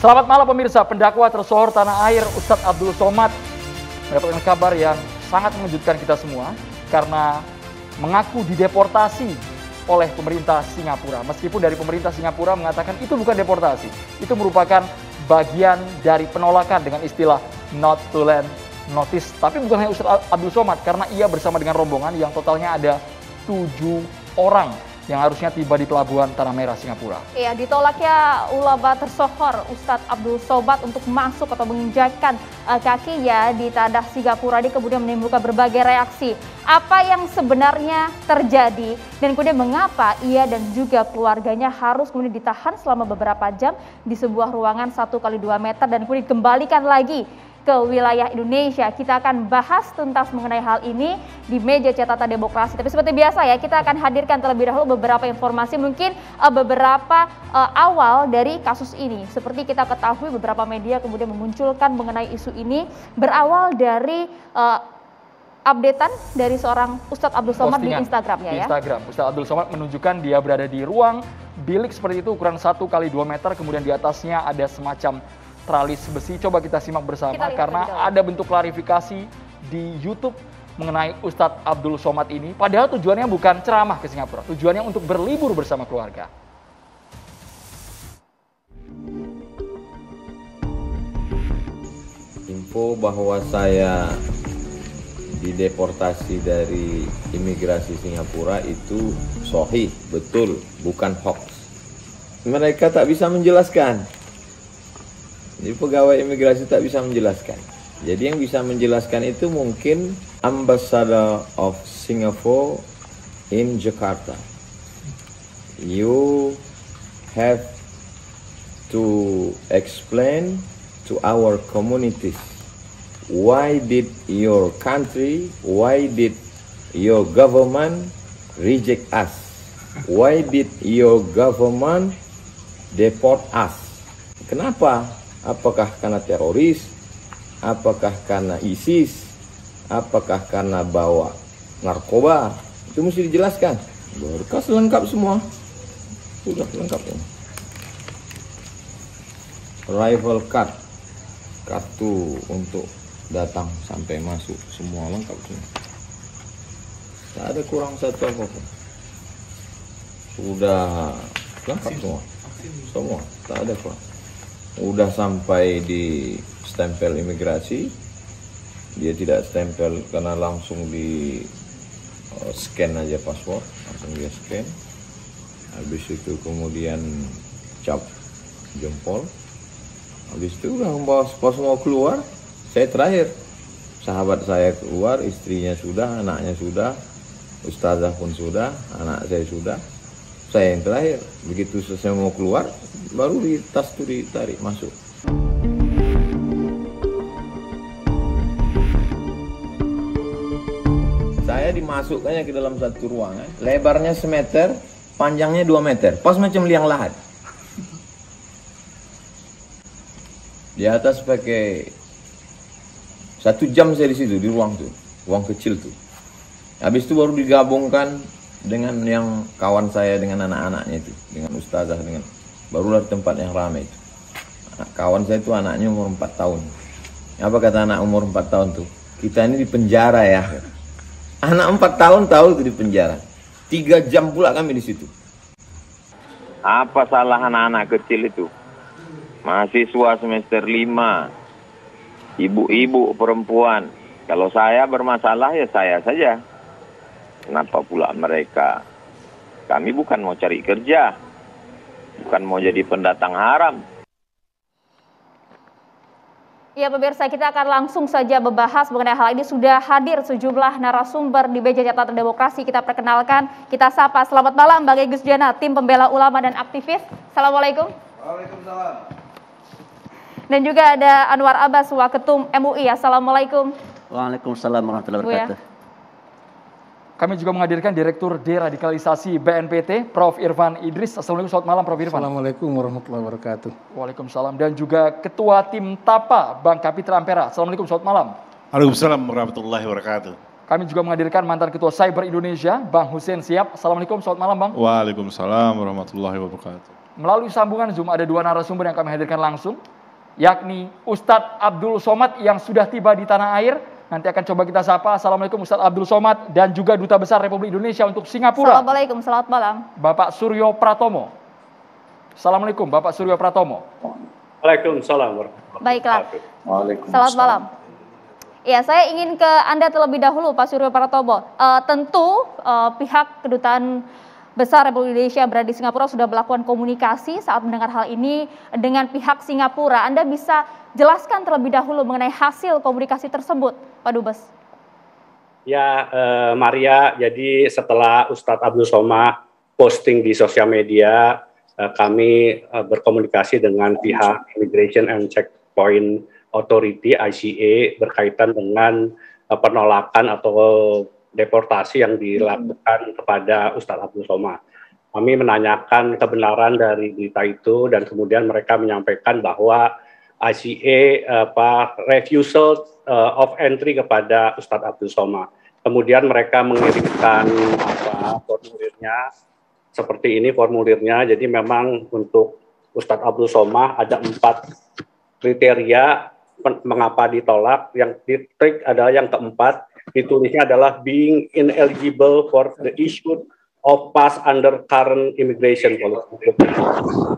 Selamat malam pemirsa, pendakwa tersohor tanah air Ustadz Abdul Somad mendapatkan kabar yang sangat mengejutkan kita semua karena mengaku dideportasi oleh pemerintah Singapura. Meskipun dari pemerintah Singapura mengatakan itu bukan deportasi, itu merupakan bagian dari penolakan dengan istilah not to land notice. Tapi bukan hanya Ustadz Abdul Somad karena ia bersama dengan rombongan yang totalnya ada tujuh orang yang harusnya tiba di Pelabuhan Tanah Merah, Singapura. Iya, ditolaknya ulama tersohor Ustadz Abdul Sobat untuk masuk atau menginjakkan uh, eh, kaki ya di tanah Singapura ini kemudian menimbulkan berbagai reaksi. Apa yang sebenarnya terjadi dan kemudian mengapa ia dan juga keluarganya harus kemudian ditahan selama beberapa jam di sebuah ruangan satu kali dua meter dan kemudian dikembalikan lagi ke wilayah Indonesia. Kita akan bahas tuntas mengenai hal ini di meja catatan demokrasi. Tapi seperti biasa ya, kita akan hadirkan terlebih dahulu beberapa informasi mungkin eh, beberapa eh, awal dari kasus ini. Seperti kita ketahui beberapa media kemudian memunculkan mengenai isu ini berawal dari uh, updatean dari seorang Ustadz Abdul Somad Postingan ya, di Instagramnya di Instagram. ya. Instagram. Ustadz Abdul Somad menunjukkan dia berada di ruang bilik seperti itu ukuran 1 kali 2 meter kemudian di atasnya ada semacam tralis besi. Coba kita simak bersama kita karena ada bentuk klarifikasi di YouTube mengenai Ustadz Abdul Somad ini. Padahal tujuannya bukan ceramah ke Singapura, tujuannya untuk berlibur bersama keluarga. Info bahwa saya dideportasi dari imigrasi Singapura itu sohi betul, bukan hoax. Mereka tak bisa menjelaskan jadi pegawai imigrasi tak bisa menjelaskan. Jadi yang bisa menjelaskan itu mungkin Ambassador of Singapore in Jakarta. You have to explain to our communities why did your country, why did your government reject us? Why did your government deport us? Kenapa apakah karena teroris, apakah karena ISIS, apakah karena bawa narkoba, itu mesti dijelaskan. Berkas lengkap semua. Sudah lengkap ya. Rival card. Kartu untuk datang sampai masuk semua lengkap semua. Tidak ada kurang satu apa pun. Sudah lengkap semua. Semua, tak ada kurang udah sampai di stempel imigrasi dia tidak stempel karena langsung di eh, scan aja password langsung dia scan habis itu kemudian cap jempol habis itu udah pas mau keluar saya terakhir sahabat saya keluar istrinya sudah anaknya sudah ustazah pun sudah anak saya sudah saya yang terakhir begitu saya mau keluar baru di tas itu ditarik masuk saya dimasukkannya ke dalam satu ruangan lebarnya semeter panjangnya 2 meter pas macam liang lahat di atas pakai satu jam saya di situ di ruang tuh ruang kecil tuh habis itu baru digabungkan dengan yang kawan saya dengan anak-anaknya itu dengan ustazah dengan barulah tempat yang ramai itu kawan saya itu anaknya umur 4 tahun apa kata anak umur 4 tahun tuh kita ini di penjara ya anak 4 tahun tahu itu di penjara tiga jam pula kami di situ apa salah anak-anak kecil itu mahasiswa semester 5 ibu-ibu perempuan kalau saya bermasalah ya saya saja Kenapa pula mereka? Kami bukan mau cari kerja, bukan mau jadi pendatang haram. Ya pemirsa, kita akan langsung saja membahas mengenai hal ini. Sudah hadir sejumlah narasumber di Beja catatan demokrasi. Kita perkenalkan, kita sapa. Selamat malam Bang Gus Jana, tim pembela ulama dan aktivis. Assalamualaikum. Waalaikumsalam. Dan juga ada Anwar Abbas, Waketum MUI. Assalamualaikum. Waalaikumsalam warahmatullahi ya. wabarakatuh. Kami juga menghadirkan Direktur Deradikalisasi BNPT, Prof. Irfan Idris. Assalamualaikum, selamat malam Prof. Irfan. Assalamualaikum warahmatullahi wabarakatuh. Waalaikumsalam. Dan juga Ketua Tim TAPA, Bang Kapitra Ampera. Assalamualaikum, selamat malam. Waalaikumsalam warahmatullahi wabarakatuh. Kami juga menghadirkan mantan Ketua Cyber Indonesia, Bang Hussein Siap. Assalamualaikum, selamat malam Bang. Waalaikumsalam warahmatullahi wabarakatuh. Melalui sambungan Zoom ada dua narasumber yang kami hadirkan langsung, yakni Ustadz Abdul Somad yang sudah tiba di tanah air, Nanti akan coba kita sapa. Assalamualaikum Ustaz Abdul Somad dan juga Duta Besar Republik Indonesia untuk Singapura. Assalamualaikum, selamat malam. Bapak Suryo Pratomo. Assalamualaikum Bapak Suryo Pratomo. Waalaikumsalam. Baiklah. Waalaikumsalam. Selamat malam. Ya, saya ingin ke Anda terlebih dahulu Pak Suryo Pratomo. Uh, tentu uh, pihak kedutaan Besar Republik Indonesia berada di Singapura sudah melakukan komunikasi saat mendengar hal ini dengan pihak Singapura. Anda bisa jelaskan terlebih dahulu mengenai hasil komunikasi tersebut, Pak Dubes. Ya, eh, Maria, jadi setelah Ustadz Abdul Soma posting di sosial media, eh, kami eh, berkomunikasi dengan pihak Immigration and Checkpoint Authority, ICA, berkaitan dengan eh, penolakan atau deportasi yang dilakukan hmm. kepada Ustadz Abdul Somad. Kami menanyakan kebenaran dari berita itu dan kemudian mereka menyampaikan bahwa ICA apa refusal uh, of entry kepada Ustadz Abdul Somad. Kemudian mereka mengirimkan apa formulirnya seperti ini formulirnya. Jadi memang untuk Ustadz Abdul Somad ada empat kriteria mengapa ditolak. Yang trik adalah yang keempat ditulisnya adalah being ineligible for the issue of pass under current immigration policy.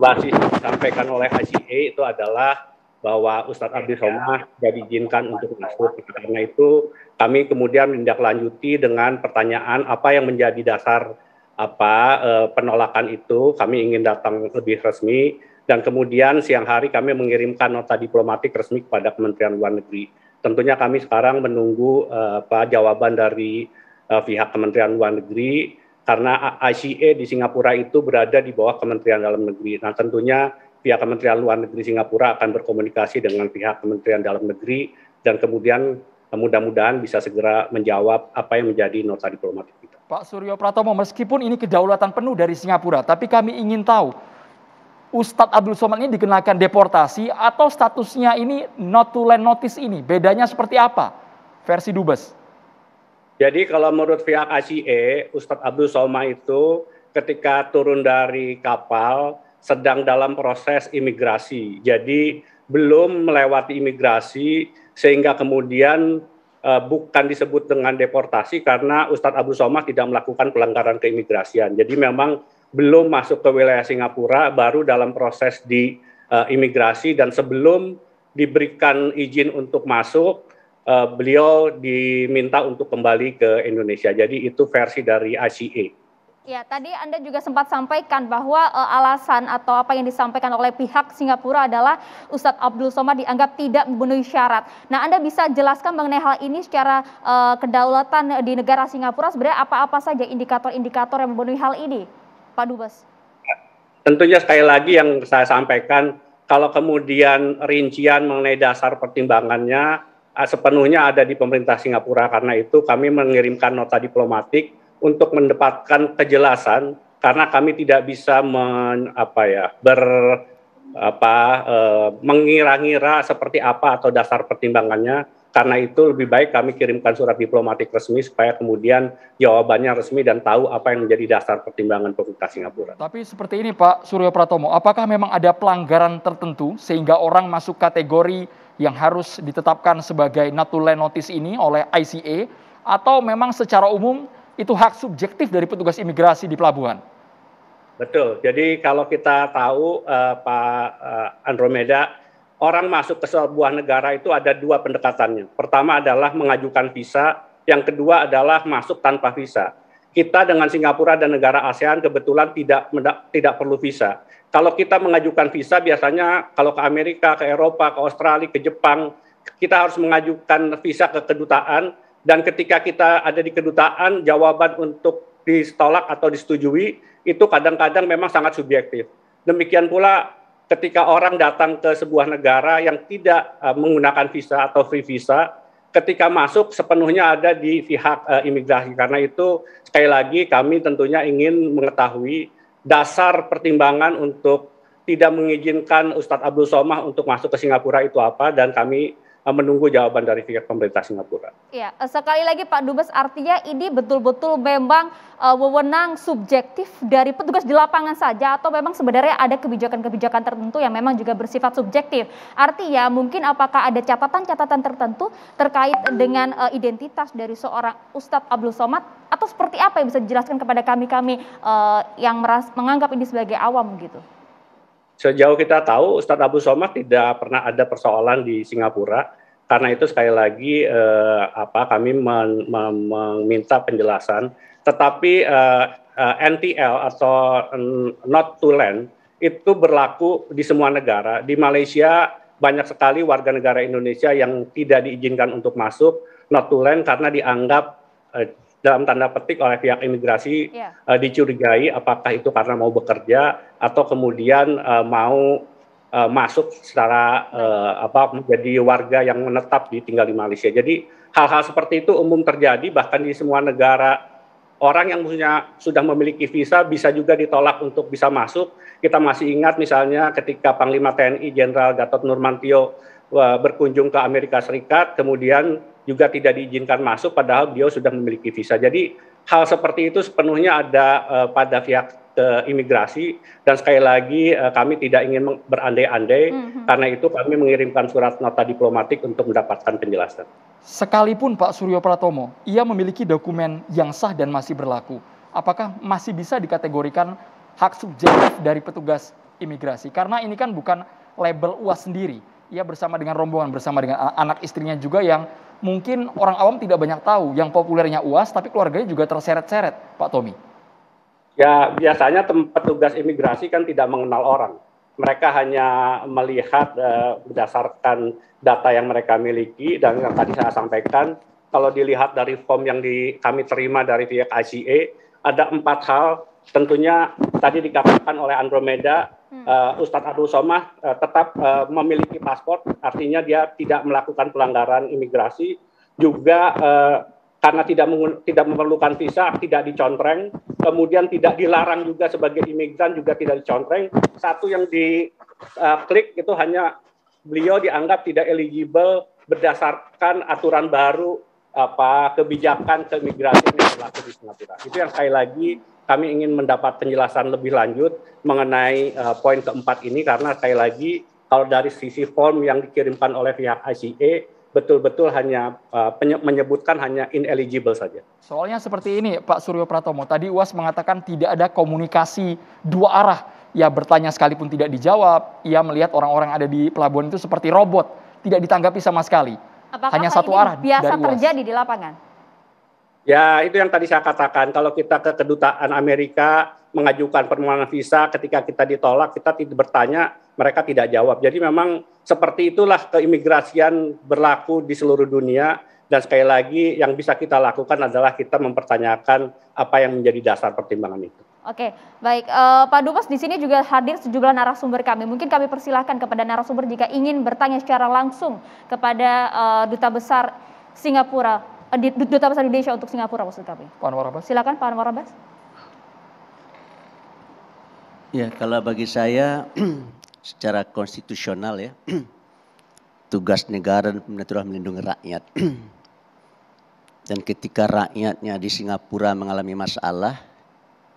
Basis disampaikan oleh ICA e itu adalah bahwa Ustadz Abdi Somah tidak diizinkan untuk masuk. Karena itu kami kemudian menindaklanjuti dengan pertanyaan apa yang menjadi dasar apa eh, penolakan itu. Kami ingin datang lebih resmi dan kemudian siang hari kami mengirimkan nota diplomatik resmi kepada Kementerian Luar Negeri tentunya kami sekarang menunggu uh, apa jawaban dari uh, pihak Kementerian Luar Negeri karena ICA e di Singapura itu berada di bawah Kementerian Dalam Negeri. Nah, tentunya pihak Kementerian Luar Negeri Singapura akan berkomunikasi dengan pihak Kementerian Dalam Negeri dan kemudian eh, mudah-mudahan bisa segera menjawab apa yang menjadi nota diplomatik kita. Pak Suryo Pratomo, meskipun ini kedaulatan penuh dari Singapura, tapi kami ingin tahu Ustadz Abdul Somad ini dikenakan deportasi atau statusnya ini not to land notice ini? Bedanya seperti apa? Versi Dubes. Jadi kalau menurut pihak ACE, Ustadz Abdul Somad itu ketika turun dari kapal sedang dalam proses imigrasi. Jadi belum melewati imigrasi sehingga kemudian uh, bukan disebut dengan deportasi karena Ustadz Abdul Somad tidak melakukan pelanggaran keimigrasian. Jadi memang belum masuk ke wilayah Singapura, baru dalam proses di uh, imigrasi dan sebelum diberikan izin untuk masuk, uh, beliau diminta untuk kembali ke Indonesia. Jadi itu versi dari ICA. E. Ya, tadi Anda juga sempat sampaikan bahwa uh, alasan atau apa yang disampaikan oleh pihak Singapura adalah Ustadz Abdul Somad dianggap tidak memenuhi syarat. Nah, Anda bisa jelaskan mengenai hal ini secara uh, kedaulatan di negara Singapura sebenarnya apa-apa saja indikator-indikator yang memenuhi hal ini? Pak Dubes? Tentunya sekali lagi yang saya sampaikan, kalau kemudian rincian mengenai dasar pertimbangannya eh, sepenuhnya ada di pemerintah Singapura. Karena itu kami mengirimkan nota diplomatik untuk mendapatkan kejelasan karena kami tidak bisa men, apa ya ber apa e, mengira-ngira seperti apa atau dasar pertimbangannya karena itu lebih baik kami kirimkan surat diplomatik resmi supaya kemudian jawabannya resmi dan tahu apa yang menjadi dasar pertimbangan pemerintah Singapura. Tapi seperti ini Pak Suryo Pratomo, apakah memang ada pelanggaran tertentu sehingga orang masuk kategori yang harus ditetapkan sebagai not notice ini oleh ICA atau memang secara umum itu hak subjektif dari petugas imigrasi di pelabuhan? Betul. Jadi kalau kita tahu uh, Pak uh, Andromeda orang masuk ke sebuah negara itu ada dua pendekatannya. Pertama adalah mengajukan visa, yang kedua adalah masuk tanpa visa. Kita dengan Singapura dan negara ASEAN kebetulan tidak tidak perlu visa. Kalau kita mengajukan visa biasanya kalau ke Amerika, ke Eropa, ke Australia, ke Jepang, kita harus mengajukan visa ke kedutaan dan ketika kita ada di kedutaan jawaban untuk ditolak atau disetujui itu kadang-kadang memang sangat subjektif. Demikian pula ketika orang datang ke sebuah negara yang tidak uh, menggunakan visa atau free visa, ketika masuk sepenuhnya ada di pihak uh, imigrasi. Karena itu sekali lagi kami tentunya ingin mengetahui dasar pertimbangan untuk tidak mengizinkan Ustadz Abdul Somah untuk masuk ke Singapura itu apa dan kami Eh, menunggu jawaban dari pihak pemerintah Singapura. Ya, sekali lagi Pak Dubes artinya ini betul-betul memang uh, wewenang subjektif dari petugas di lapangan saja atau memang sebenarnya ada kebijakan-kebijakan tertentu yang memang juga bersifat subjektif. Artinya mungkin apakah ada catatan-catatan tertentu terkait dengan uh, identitas dari seorang Ustadz Abdul Somad atau seperti apa yang bisa dijelaskan kepada kami-kami uh, yang meras menganggap ini sebagai awam gitu? sejauh kita tahu Ustadz Abu Somad tidak pernah ada persoalan di Singapura. Karena itu sekali lagi eh, apa kami meminta penjelasan. Tetapi eh, eh NTL atau mm, not to land itu berlaku di semua negara. Di Malaysia banyak sekali warga negara Indonesia yang tidak diizinkan untuk masuk not to land karena dianggap eh, dalam tanda petik oleh pihak imigrasi yeah. Ya. uh, dicurigai apakah itu karena mau bekerja atau kemudian uh, mau uh, masuk secara uh, apa menjadi warga yang menetap di tinggal di Malaysia. Jadi hal-hal seperti itu umum terjadi bahkan di semua negara orang yang punya sudah memiliki visa bisa juga ditolak untuk bisa masuk. Kita masih ingat misalnya ketika Panglima TNI Jenderal Gatot Nurmantio berkunjung ke Amerika Serikat kemudian juga tidak diizinkan masuk padahal beliau sudah memiliki visa. Jadi hal seperti itu sepenuhnya ada uh, pada pihak ke eh, imigrasi dan sekali lagi uh, kami tidak ingin berandai-andai mm -hmm. karena itu kami mengirimkan surat nota diplomatik untuk mendapatkan penjelasan. Sekalipun Pak Suryo Pratomo, ia memiliki dokumen yang sah dan masih berlaku. Apakah masih bisa dikategorikan hak subjektif dari petugas imigrasi? Karena ini kan bukan label UAS sendiri. Ia bersama dengan rombongan, bersama dengan anak istrinya juga yang mungkin orang awam tidak banyak tahu yang populernya UAS tapi keluarganya juga terseret-seret, Pak Tommy. Ya, biasanya petugas imigrasi kan tidak mengenal orang. Mereka hanya melihat uh, berdasarkan data yang mereka miliki dan yang tadi saya sampaikan, kalau dilihat dari form yang di, kami terima dari pihak ICA, ada empat hal tentunya tadi dikatakan oleh Andromeda hmm. uh, Ustadz Abdul Somah uh, tetap uh, memiliki paspor artinya dia tidak melakukan pelanggaran imigrasi juga uh, karena tidak tidak memerlukan visa, tidak dicontreng, kemudian tidak dilarang juga sebagai imigran juga tidak dicontreng. Satu yang di uh, klik itu hanya beliau dianggap tidak eligible berdasarkan aturan baru apa kebijakan keimigrasi yang berlaku di Singapura. Itu yang sekali lagi kami ingin mendapat penjelasan lebih lanjut mengenai uh, poin keempat ini karena sekali lagi kalau dari sisi form yang dikirimkan oleh pihak ICA betul-betul hanya uh, menyebutkan hanya ineligible saja. Soalnya seperti ini Pak Suryo Pratomo, tadi UAS mengatakan tidak ada komunikasi dua arah. Ia bertanya sekalipun tidak dijawab, ia melihat orang-orang ada di pelabuhan itu seperti robot, tidak ditanggapi sama sekali. Apakah hanya satu ini arah biasa dari terjadi UAS. di lapangan? Ya, itu yang tadi saya katakan. Kalau kita ke kedutaan Amerika, mengajukan permohonan visa ketika kita ditolak kita tidak bertanya mereka tidak jawab jadi memang seperti itulah keimigrasian berlaku di seluruh dunia dan sekali lagi yang bisa kita lakukan adalah kita mempertanyakan apa yang menjadi dasar pertimbangan itu. Oke, baik uh, Pak Dubes di sini juga hadir sejumlah narasumber kami. Mungkin kami persilahkan kepada narasumber jika ingin bertanya secara langsung kepada uh, duta besar Singapura, uh, duta besar Indonesia untuk Singapura maksud kami. Pak Anwar Abbas. Silakan Pak Anwar Abbas. Ya, kalau bagi saya secara konstitusional ya, tugas negara dan pemerintah melindungi rakyat. dan ketika rakyatnya di Singapura mengalami masalah,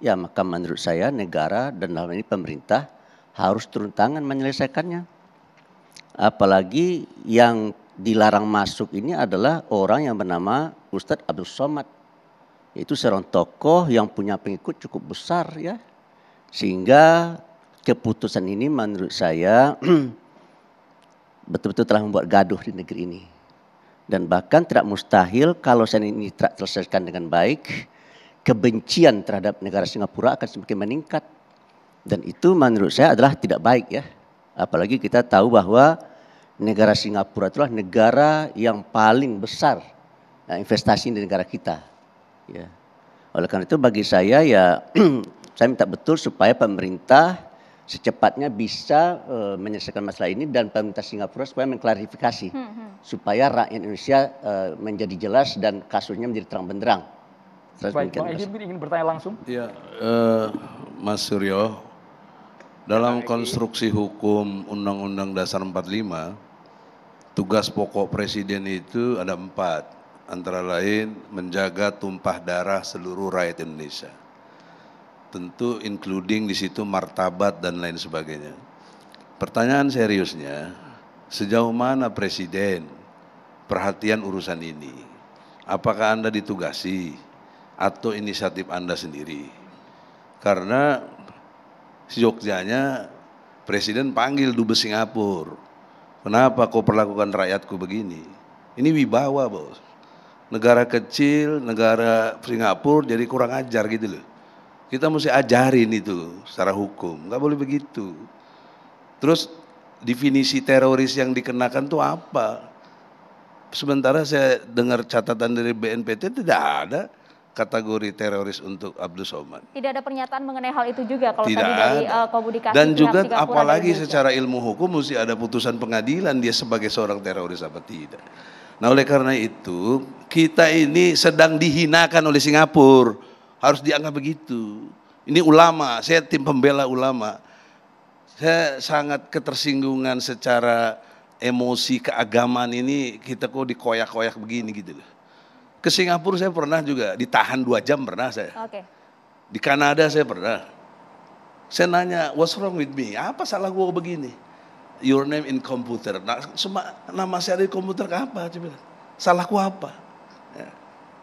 ya maka menurut saya negara dan dalam ini pemerintah harus turun tangan menyelesaikannya. Apalagi yang dilarang masuk ini adalah orang yang bernama Ustadz Abdul Somad. Itu seorang tokoh yang punya pengikut cukup besar ya sehingga keputusan ini menurut saya betul-betul telah membuat gaduh di negeri ini. Dan bahkan tidak mustahil kalau saya ini tidak terselesaikan dengan baik, kebencian terhadap negara Singapura akan semakin meningkat. Dan itu menurut saya adalah tidak baik ya. Apalagi kita tahu bahwa negara Singapura itulah negara yang paling besar eh, investasi di negara kita. Ya. Oleh karena itu bagi saya ya Saya minta betul supaya pemerintah secepatnya bisa uh, menyelesaikan masalah ini dan pemerintah Singapura supaya mengklarifikasi hmm, hmm. supaya rakyat Indonesia uh, menjadi jelas dan kasusnya menjadi terang benderang. Terus Baik, Pak Edi ingin bertanya langsung. Ya, uh, Mas Suryo, dalam konstruksi hukum Undang-Undang Dasar 45, tugas pokok Presiden itu ada empat, antara lain menjaga tumpah darah seluruh rakyat Indonesia tentu including di situ martabat dan lain sebagainya. Pertanyaan seriusnya, sejauh mana presiden perhatian urusan ini? Apakah Anda ditugasi atau inisiatif Anda sendiri? Karena Jogjanya presiden panggil dubes Singapura. Kenapa kau perlakukan rakyatku begini? Ini wibawa, Bos. Negara kecil, negara Singapura jadi kurang ajar gitu loh. Kita mesti ajarin itu secara hukum. Nggak boleh begitu. Terus definisi teroris yang dikenakan tuh apa? Sementara saya dengar catatan dari BNPT tidak ada kategori teroris untuk Abdul Somad. Tidak ada pernyataan mengenai hal itu juga kalau Tidak tadi dari ada. Eh, komunikasi Dan juga Singapura apalagi secara ilmu hukum mesti ada putusan pengadilan dia sebagai seorang teroris apa tidak. Nah oleh karena itu kita ini sedang dihinakan oleh Singapura harus dianggap begitu. Ini ulama, saya tim pembela ulama. Saya sangat ketersinggungan secara emosi keagamaan ini kita kok dikoyak-koyak begini gitu loh. Ke Singapura saya pernah juga ditahan dua jam pernah saya. Okay. Di Kanada saya pernah. Saya nanya, what's wrong with me? Apa salah gua begini? Your name in computer. Nah, semua nama saya di komputer ke apa? salahku apa? Ya.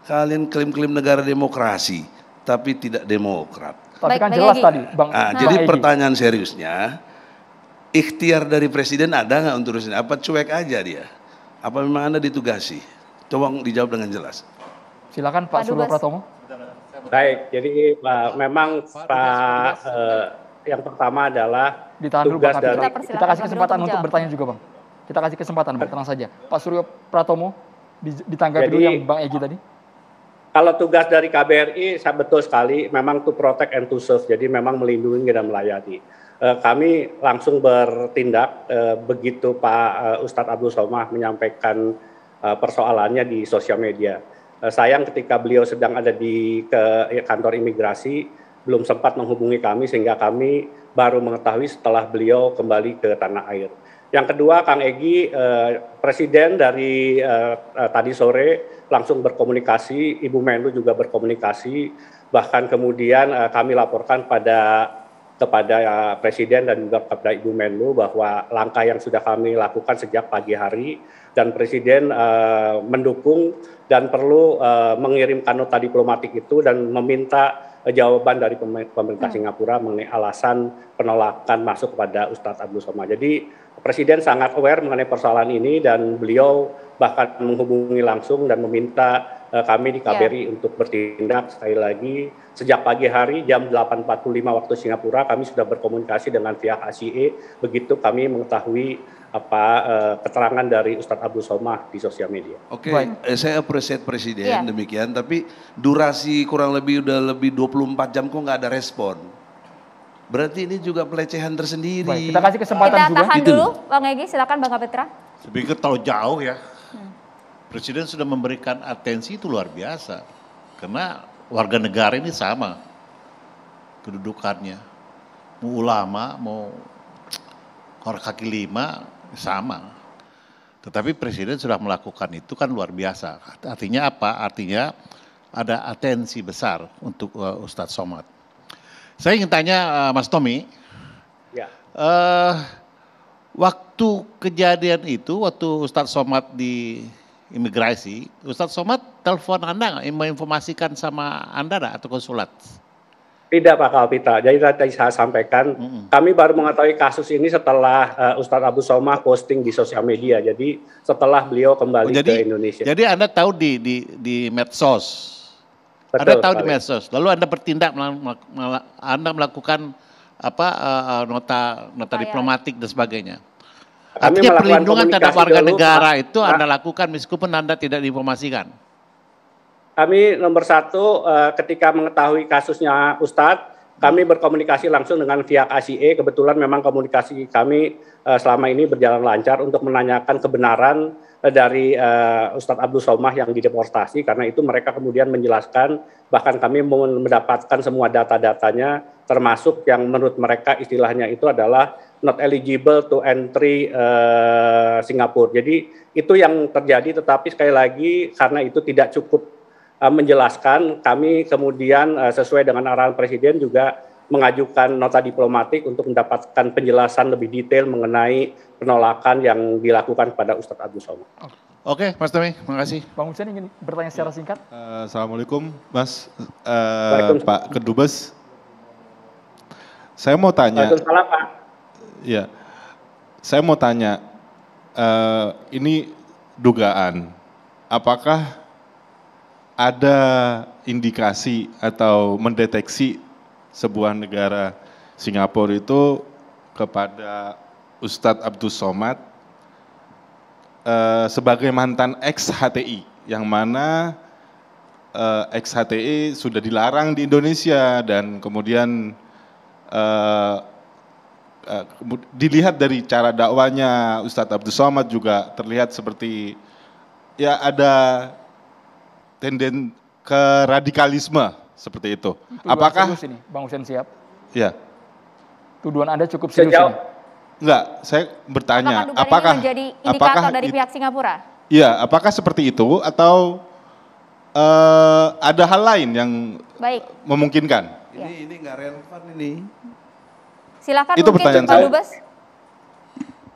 Kalian klaim-klaim negara demokrasi tapi tidak demokrat. Tapi kan jelas tadi, Bang. Nah, nah. jadi pertanyaan seriusnya, ikhtiar dari presiden ada nggak untuk ini? apa cuek aja dia? Apa memang Anda ditugasi? Coba dijawab dengan jelas. Silakan Pak, Suryo Pratomo. Baik, jadi uh, memang Pak, Pak uh, yang pertama adalah Ditahan tugas dulu, dari kita, kita kasih kesempatan untuk bertanya juga, Bang. Kita kasih kesempatan, Bang, tenang saja. Pak Suryo Pratomo ditanggapi dulu yang Bang Egi tadi kalau tugas dari KBRI saya betul sekali memang to protect and to serve jadi memang melindungi dan melayani eh, kami langsung bertindak eh, begitu Pak eh, Ustadz Abdul Somah menyampaikan persoalannya di sosial media sayang ketika beliau sedang ada di ke ya, kantor imigrasi belum sempat menghubungi kami sehingga kami baru mengetahui setelah beliau kembali ke tanah air yang kedua, Kang Egi, eh, Presiden dari eh, tadi sore langsung berkomunikasi, Ibu Menlu juga berkomunikasi, bahkan kemudian eh, kami laporkan pada kepada eh, Presiden dan juga kepada Ibu Menlu bahwa langkah yang sudah kami lakukan sejak pagi hari dan Presiden eh, mendukung dan perlu eh, mengirimkan nota diplomatik itu dan meminta eh, jawaban dari pemerintah hmm. Singapura mengenai alasan penolakan masuk kepada Ustadz Abdul Somad. Jadi Presiden sangat aware mengenai persoalan ini dan beliau bahkan menghubungi langsung dan meminta uh, kami di iya. KBRI yeah. untuk bertindak sekali lagi sejak pagi hari jam 8.45 waktu Singapura kami sudah berkomunikasi dengan pihak ACE begitu kami mengetahui apa uh, keterangan dari Ustadz Abdul Somah di sosial media. Oke, okay. Eh, saya appreciate presiden yeah. demikian tapi durasi kurang lebih udah lebih 24 jam kok nggak ada respon. Berarti ini juga pelecehan tersendiri. Baik, kita kasih kesempatan kita juga. tahan dulu, Bang Egi, silakan Bang Kapitra. Saya pikir tahu jauh ya. Hmm. Presiden sudah memberikan atensi itu luar biasa. Karena warga negara ini sama kedudukannya. Mau ulama, mau orang kaki lima, sama. Tetapi Presiden sudah melakukan itu kan luar biasa. Artinya apa? Artinya ada atensi besar untuk eh, Ustadz Somad. Saya ingin tanya uh, Mas Tommy. Ya. Uh, waktu kejadian itu, waktu Ustadz Somad di imigrasi, Ustadz Somad telepon Anda nggak menginformasikan sama Anda nggak atau konsulat? Tidak Pak Kapita, jadi tadi saya sampaikan, mm -hmm. kami baru mengetahui kasus ini setelah uh, Ustadz Abu Somah posting di sosial media, jadi setelah beliau kembali oh, jadi, ke Indonesia. Jadi Anda tahu di, di, di medsos? Betul, anda tahu di medsos, lalu anda bertindak, anda melakukan apa eh, eh, nota nota diplomatik dan sebagainya. Artinya perlindungan terhadap warga dulu, negara itu Anda lakukan meskipun Anda tidak diinformasikan. Kami nomor satu eh, ketika mengetahui kasusnya Ustadz, kami hmm. berkomunikasi langsung dengan pihak ACE. Kebetulan memang komunikasi kami selama ini berjalan lancar untuk menanyakan kebenaran dari uh, Ustadz Abdul Somah yang dideportasi karena itu mereka kemudian menjelaskan bahkan kami mendapatkan semua data-datanya termasuk yang menurut mereka istilahnya itu adalah not eligible to entry uh, Singapura. Jadi itu yang terjadi tetapi sekali lagi karena itu tidak cukup uh, menjelaskan kami kemudian uh, sesuai dengan arahan presiden juga mengajukan nota diplomatik untuk mendapatkan penjelasan lebih detail mengenai penolakan yang dilakukan pada Ustadz Abdul Somad. Oke, Mas Tommy, makasih. Bang Hussein ingin bertanya secara singkat. Uh, Assalamualaikum, Mas uh, Pak Kedubes. Saya mau tanya. Salam. Pak. Ya, saya mau tanya. Uh, ini dugaan. Apakah ada indikasi atau mendeteksi sebuah negara Singapura itu kepada Ustadz Abdul Somad eh, sebagai mantan ex HTI yang mana eh, ex HTI sudah dilarang di Indonesia dan kemudian eh, eh dilihat dari cara dakwanya Ustadz Abdul Somad juga terlihat seperti ya ada tenden ke radikalisme seperti itu. Tuduhan Apakah ini, Bang Hussein siap? Ya. Tuduhan Anda cukup serius Sejauh. ini? Enggak, saya bertanya, apakah, apakah ini menjadi apakah dari pihak Singapura? Iya, apakah seperti itu atau uh, ada hal lain yang Baik. memungkinkan? Iya. Ini ya. ini nggak relevan ini. Silakan itu mungkin Pak Dubes.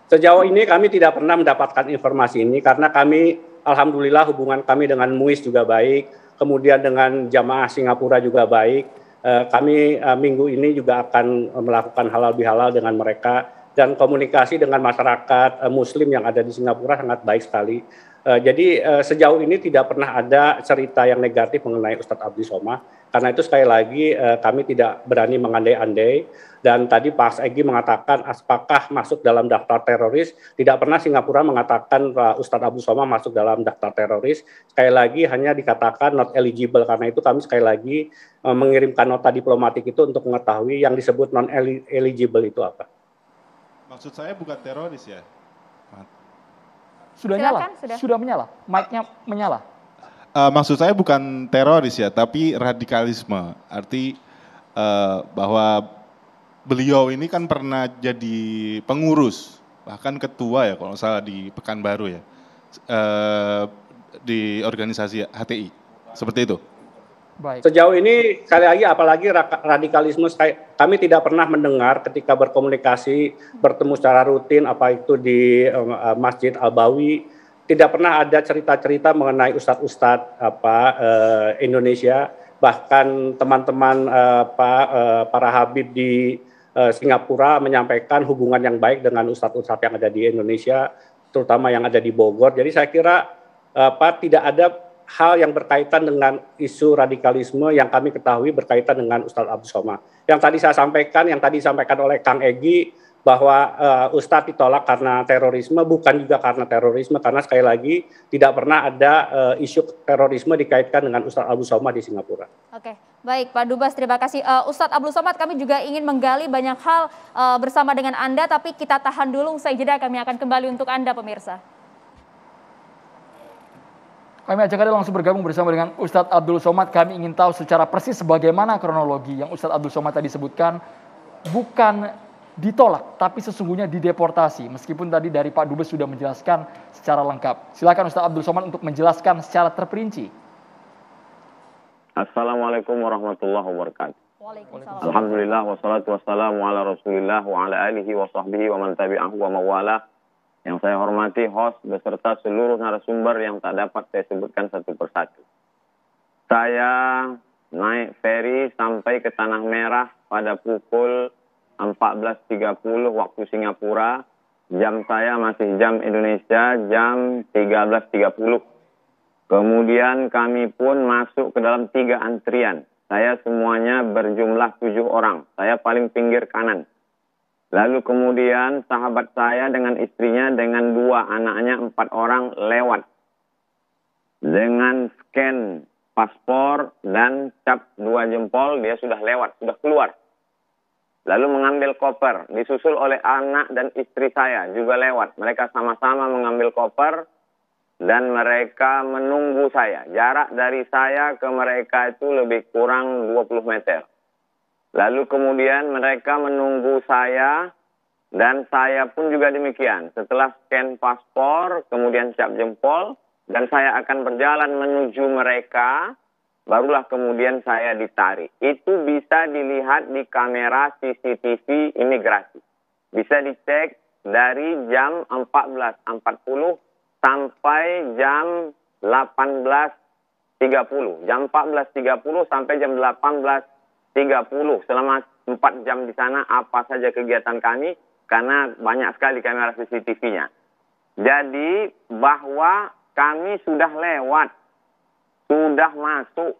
Sejauh ini kami tidak pernah mendapatkan informasi ini karena kami alhamdulillah hubungan kami dengan MUIS juga baik kemudian dengan jamaah Singapura juga baik. Eh, kami eh, minggu ini juga akan melakukan halal bihalal dengan mereka dan komunikasi dengan masyarakat eh, Muslim yang ada di Singapura sangat baik sekali. Uh, jadi uh, sejauh ini tidak pernah ada cerita yang negatif mengenai Ustadz Abdi Soma. Karena itu sekali lagi uh, kami tidak berani mengandai-andai. Dan tadi Pak Egi mengatakan apakah masuk dalam daftar teroris? Tidak pernah Singapura mengatakan uh, Ustadz Abdi Soma masuk dalam daftar teroris. Sekali lagi hanya dikatakan not eligible. Karena itu kami sekali lagi uh, mengirimkan nota diplomatik itu untuk mengetahui yang disebut non eligible itu apa. Maksud saya bukan teroris ya? Sudah Silakan, nyala, sudah, sudah menyala, mic-nya menyala. Uh, maksud saya bukan teroris ya, tapi radikalisme. Arti uh, bahwa beliau ini kan pernah jadi pengurus, bahkan ketua ya kalau salah di Pekanbaru ya, uh, di organisasi HTI. Seperti itu. Baik. Sejauh ini sekali lagi apalagi radikalisme kami tidak pernah mendengar ketika berkomunikasi bertemu secara rutin apa itu di eh, Masjid Al-Bawi tidak pernah ada cerita-cerita mengenai ustadz-ustadz apa eh, Indonesia bahkan teman-teman eh, apa, eh, para habib di eh, Singapura menyampaikan hubungan yang baik dengan ustadz-ustadz yang ada di Indonesia terutama yang ada di Bogor. Jadi saya kira apa tidak ada hal yang berkaitan dengan isu radikalisme yang kami ketahui berkaitan dengan Ustadz Abdul Somad. Yang tadi saya sampaikan, yang tadi disampaikan oleh Kang Egi bahwa uh, Ustadz ditolak karena terorisme bukan juga karena terorisme karena sekali lagi tidak pernah ada uh, isu terorisme dikaitkan dengan Ustadz Abu Somad di Singapura. Oke, baik Pak Dubas terima kasih. Uh, Ustadz Abdul Somad kami juga ingin menggali banyak hal uh, bersama dengan Anda tapi kita tahan dulu Saya jeda kami akan kembali untuk Anda pemirsa. Kami ajak Anda langsung bergabung bersama dengan Ustadz Abdul Somad. Kami ingin tahu secara persis bagaimana kronologi yang Ustadz Abdul Somad tadi sebutkan bukan ditolak, tapi sesungguhnya dideportasi. Meskipun tadi dari Pak Dubes sudah menjelaskan secara lengkap. Silakan Ustadz Abdul Somad untuk menjelaskan secara terperinci. Assalamualaikum warahmatullahi wabarakatuh. Alhamdulillah wassalatu wassalamu ala Rasulillah wa ala alihi wa sahbihi wa man tabi'ahu wa mawalah. Yang saya hormati host beserta seluruh narasumber yang tak dapat saya sebutkan satu persatu. Saya naik ferry sampai ke Tanah Merah pada pukul 14.30 waktu Singapura. Jam saya masih jam Indonesia, jam 13.30. Kemudian kami pun masuk ke dalam tiga antrian. Saya semuanya berjumlah tujuh orang. Saya paling pinggir kanan. Lalu kemudian sahabat saya dengan istrinya dengan dua anaknya empat orang lewat dengan scan paspor dan cap dua jempol dia sudah lewat sudah keluar. Lalu mengambil koper disusul oleh anak dan istri saya juga lewat. Mereka sama-sama mengambil koper dan mereka menunggu saya. Jarak dari saya ke mereka itu lebih kurang 20 meter. Lalu kemudian mereka menunggu saya dan saya pun juga demikian. Setelah scan paspor, kemudian cap jempol dan saya akan berjalan menuju mereka, barulah kemudian saya ditarik. Itu bisa dilihat di kamera CCTV imigrasi. Bisa dicek dari jam 14.40 sampai jam 18.30. Jam 14.30 sampai jam 18 30 selama 4 jam di sana apa saja kegiatan kami karena banyak sekali kamera CCTV-nya. Jadi bahwa kami sudah lewat, sudah masuk.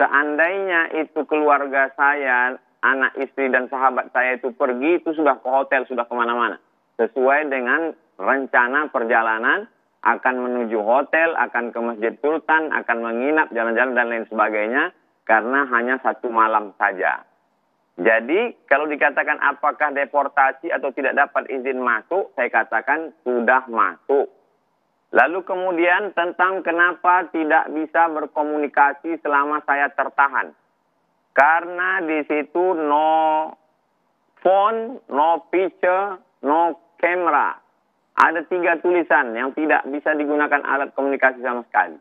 Seandainya itu keluarga saya, anak istri dan sahabat saya itu pergi, itu sudah ke hotel, sudah kemana-mana. Sesuai dengan rencana perjalanan, akan menuju hotel, akan ke Masjid Sultan, akan menginap, jalan-jalan, dan lain sebagainya karena hanya satu malam saja. Jadi kalau dikatakan apakah deportasi atau tidak dapat izin masuk, saya katakan sudah masuk. Lalu kemudian tentang kenapa tidak bisa berkomunikasi selama saya tertahan. Karena di situ no phone, no picture, no camera. Ada tiga tulisan yang tidak bisa digunakan alat komunikasi sama sekali.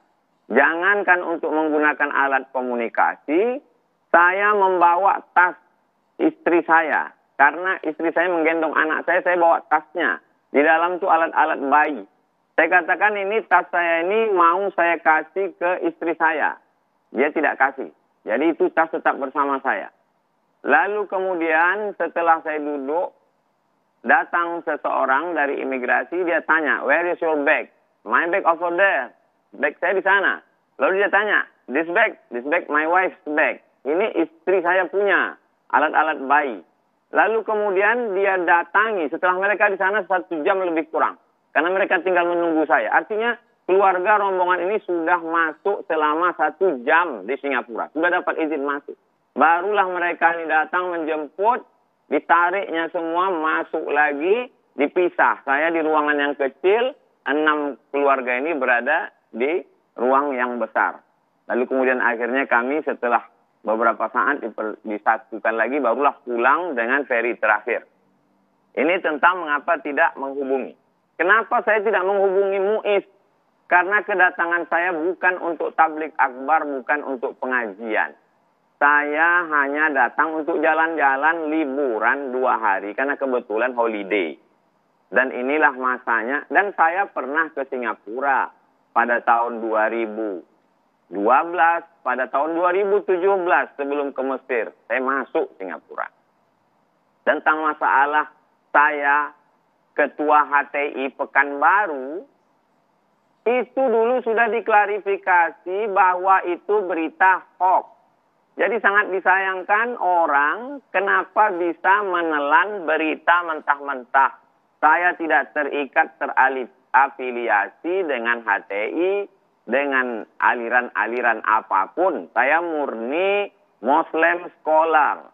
Jangankan untuk menggunakan alat komunikasi, saya membawa tas istri saya. Karena istri saya menggendong anak saya, saya bawa tasnya. Di dalam itu alat-alat bayi. Saya katakan ini tas saya ini mau saya kasih ke istri saya. Dia tidak kasih. Jadi itu tas tetap bersama saya. Lalu kemudian setelah saya duduk, datang seseorang dari imigrasi, dia tanya, where is your bag? My bag over there bag saya di sana. Lalu dia tanya, this bag, this bag my wife's bag. Ini istri saya punya, alat-alat bayi. Lalu kemudian dia datangi setelah mereka di sana satu jam lebih kurang. Karena mereka tinggal menunggu saya. Artinya keluarga rombongan ini sudah masuk selama satu jam di Singapura. Sudah dapat izin masuk. Barulah mereka ini datang menjemput, ditariknya semua masuk lagi, dipisah. Saya di ruangan yang kecil, enam keluarga ini berada di ruang yang besar. Lalu kemudian akhirnya kami setelah beberapa saat disatukan lagi barulah pulang dengan ferry terakhir. Ini tentang mengapa tidak menghubungi. Kenapa saya tidak menghubungi Muiz? Karena kedatangan saya bukan untuk tablik akbar, bukan untuk pengajian. Saya hanya datang untuk jalan-jalan liburan dua hari karena kebetulan holiday. Dan inilah masanya. Dan saya pernah ke Singapura pada tahun 2012, pada tahun 2017 sebelum ke Mesir, saya masuk Singapura. Tentang masalah saya ketua HTI Pekanbaru, itu dulu sudah diklarifikasi bahwa itu berita hoax. Jadi sangat disayangkan orang kenapa bisa menelan berita mentah-mentah. Saya tidak terikat teralih afiliasi dengan HTI, dengan aliran-aliran apapun. Saya murni Muslim scholar.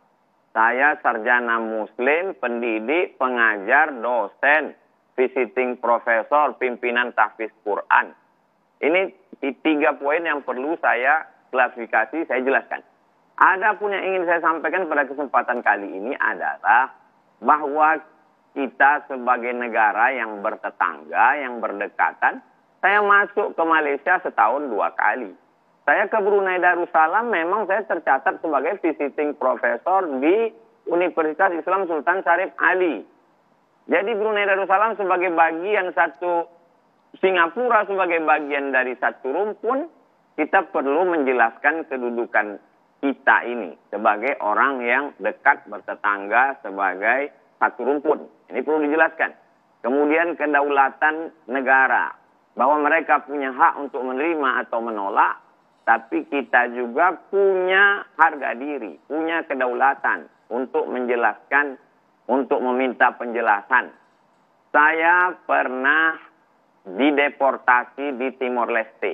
Saya sarjana Muslim, pendidik, pengajar, dosen, visiting profesor, pimpinan tahfiz Quran. Ini tiga poin yang perlu saya klasifikasi, saya jelaskan. Adapun yang ingin saya sampaikan pada kesempatan kali ini adalah bahwa kita sebagai negara yang bertetangga, yang berdekatan, saya masuk ke Malaysia setahun dua kali. Saya ke Brunei Darussalam memang saya tercatat sebagai visiting professor di Universitas Islam Sultan Syarif Ali. Jadi Brunei Darussalam sebagai bagian satu Singapura sebagai bagian dari satu rumpun, kita perlu menjelaskan kedudukan kita ini sebagai orang yang dekat bertetangga sebagai satu rumput Ini perlu dijelaskan. Kemudian kedaulatan negara. Bahwa mereka punya hak untuk menerima atau menolak. Tapi kita juga punya harga diri. Punya kedaulatan untuk menjelaskan, untuk meminta penjelasan. Saya pernah dideportasi di Timor Leste.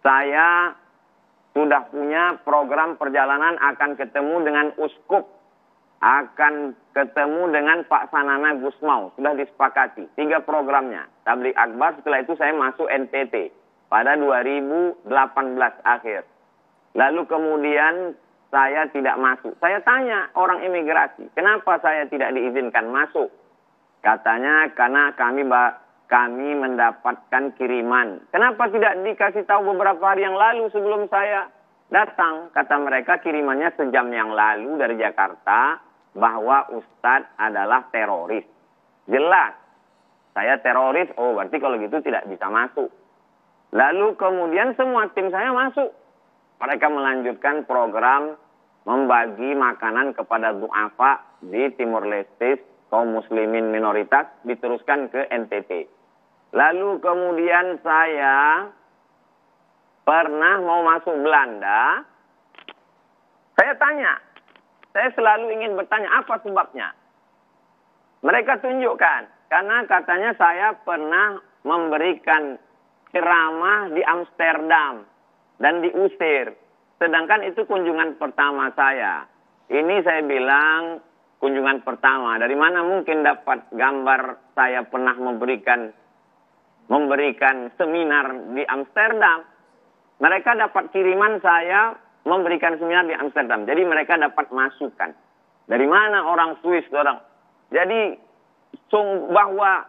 Saya sudah punya program perjalanan akan ketemu dengan uskup akan ketemu dengan Pak Sanana Gusmau. Sudah disepakati. Tiga programnya. Tablik Akbar, setelah itu saya masuk NTT pada 2018 akhir. Lalu kemudian saya tidak masuk. Saya tanya orang imigrasi, kenapa saya tidak diizinkan masuk? Katanya karena kami kami mendapatkan kiriman. Kenapa tidak dikasih tahu beberapa hari yang lalu sebelum saya datang? Kata mereka kirimannya sejam yang lalu dari Jakarta bahwa Ustadz adalah teroris. Jelas, saya teroris, oh berarti kalau gitu tidak bisa masuk. Lalu kemudian semua tim saya masuk. Mereka melanjutkan program membagi makanan kepada duafa di Timur Leste, kaum muslimin minoritas, diteruskan ke NTT. Lalu kemudian saya pernah mau masuk Belanda, saya tanya, saya selalu ingin bertanya apa sebabnya. Mereka tunjukkan karena katanya saya pernah memberikan ceramah di Amsterdam dan diusir. Sedangkan itu kunjungan pertama saya. Ini saya bilang kunjungan pertama. Dari mana mungkin dapat gambar saya pernah memberikan memberikan seminar di Amsterdam. Mereka dapat kiriman saya memberikan seminar di Amsterdam. Jadi mereka dapat masukan. Dari mana orang Swiss orang. Jadi bahwa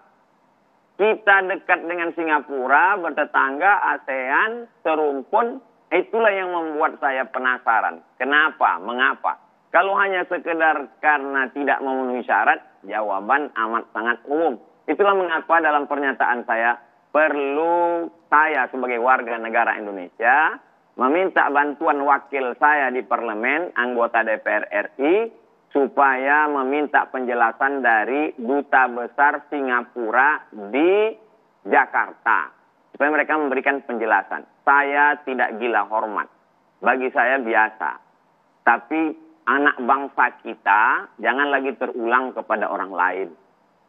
kita dekat dengan Singapura, bertetangga, ASEAN, serumpun, itulah yang membuat saya penasaran. Kenapa? Mengapa? Kalau hanya sekedar karena tidak memenuhi syarat, jawaban amat sangat umum. Itulah mengapa dalam pernyataan saya perlu saya sebagai warga negara Indonesia meminta bantuan wakil saya di parlemen, anggota DPR RI, supaya meminta penjelasan dari duta besar Singapura di Jakarta. Supaya mereka memberikan penjelasan. Saya tidak gila hormat. Bagi saya biasa. Tapi anak bangsa kita jangan lagi terulang kepada orang lain.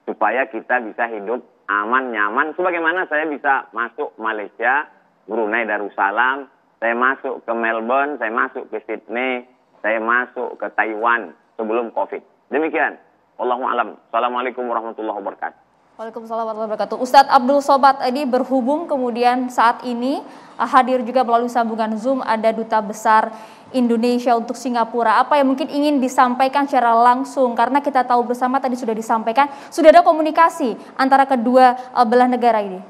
Supaya kita bisa hidup aman, nyaman. Sebagaimana saya bisa masuk Malaysia, Brunei Darussalam, saya masuk ke Melbourne, saya masuk ke Sydney, saya masuk ke Taiwan sebelum COVID. Demikian. Allahumma alam. Assalamualaikum warahmatullahi wabarakatuh. Waalaikumsalam warahmatullahi wabarakatuh. Ustadz Abdul Sobat ini berhubung kemudian saat ini eh, hadir juga melalui sambungan Zoom ada Duta Besar Indonesia untuk Singapura. Apa yang mungkin ingin disampaikan secara langsung karena kita tahu bersama tadi sudah disampaikan sudah ada komunikasi antara kedua eh, belah negara ini.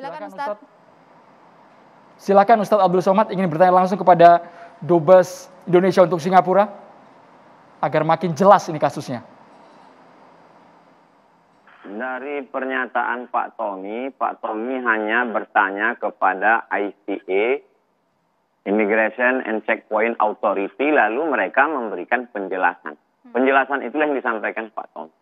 Silakan Ustaz. Silakan Ustaz Abdul Somad ingin bertanya langsung kepada Dubes Indonesia untuk Singapura agar makin jelas ini kasusnya. Dari pernyataan Pak Tommy, Pak Tommy hanya bertanya kepada ICA Immigration and Checkpoint Authority, lalu mereka memberikan penjelasan. Hmm. Penjelasan itulah yang disampaikan Pak Tommy.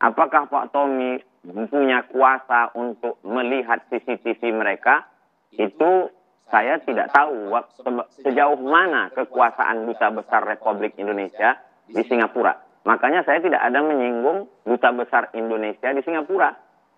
Apakah Pak Tommy punya kuasa untuk melihat CCTV mereka itu saya tidak tahu sejauh mana kekuasaan duta besar Republik Indonesia di Singapura. Makanya saya tidak ada menyinggung duta besar Indonesia di Singapura.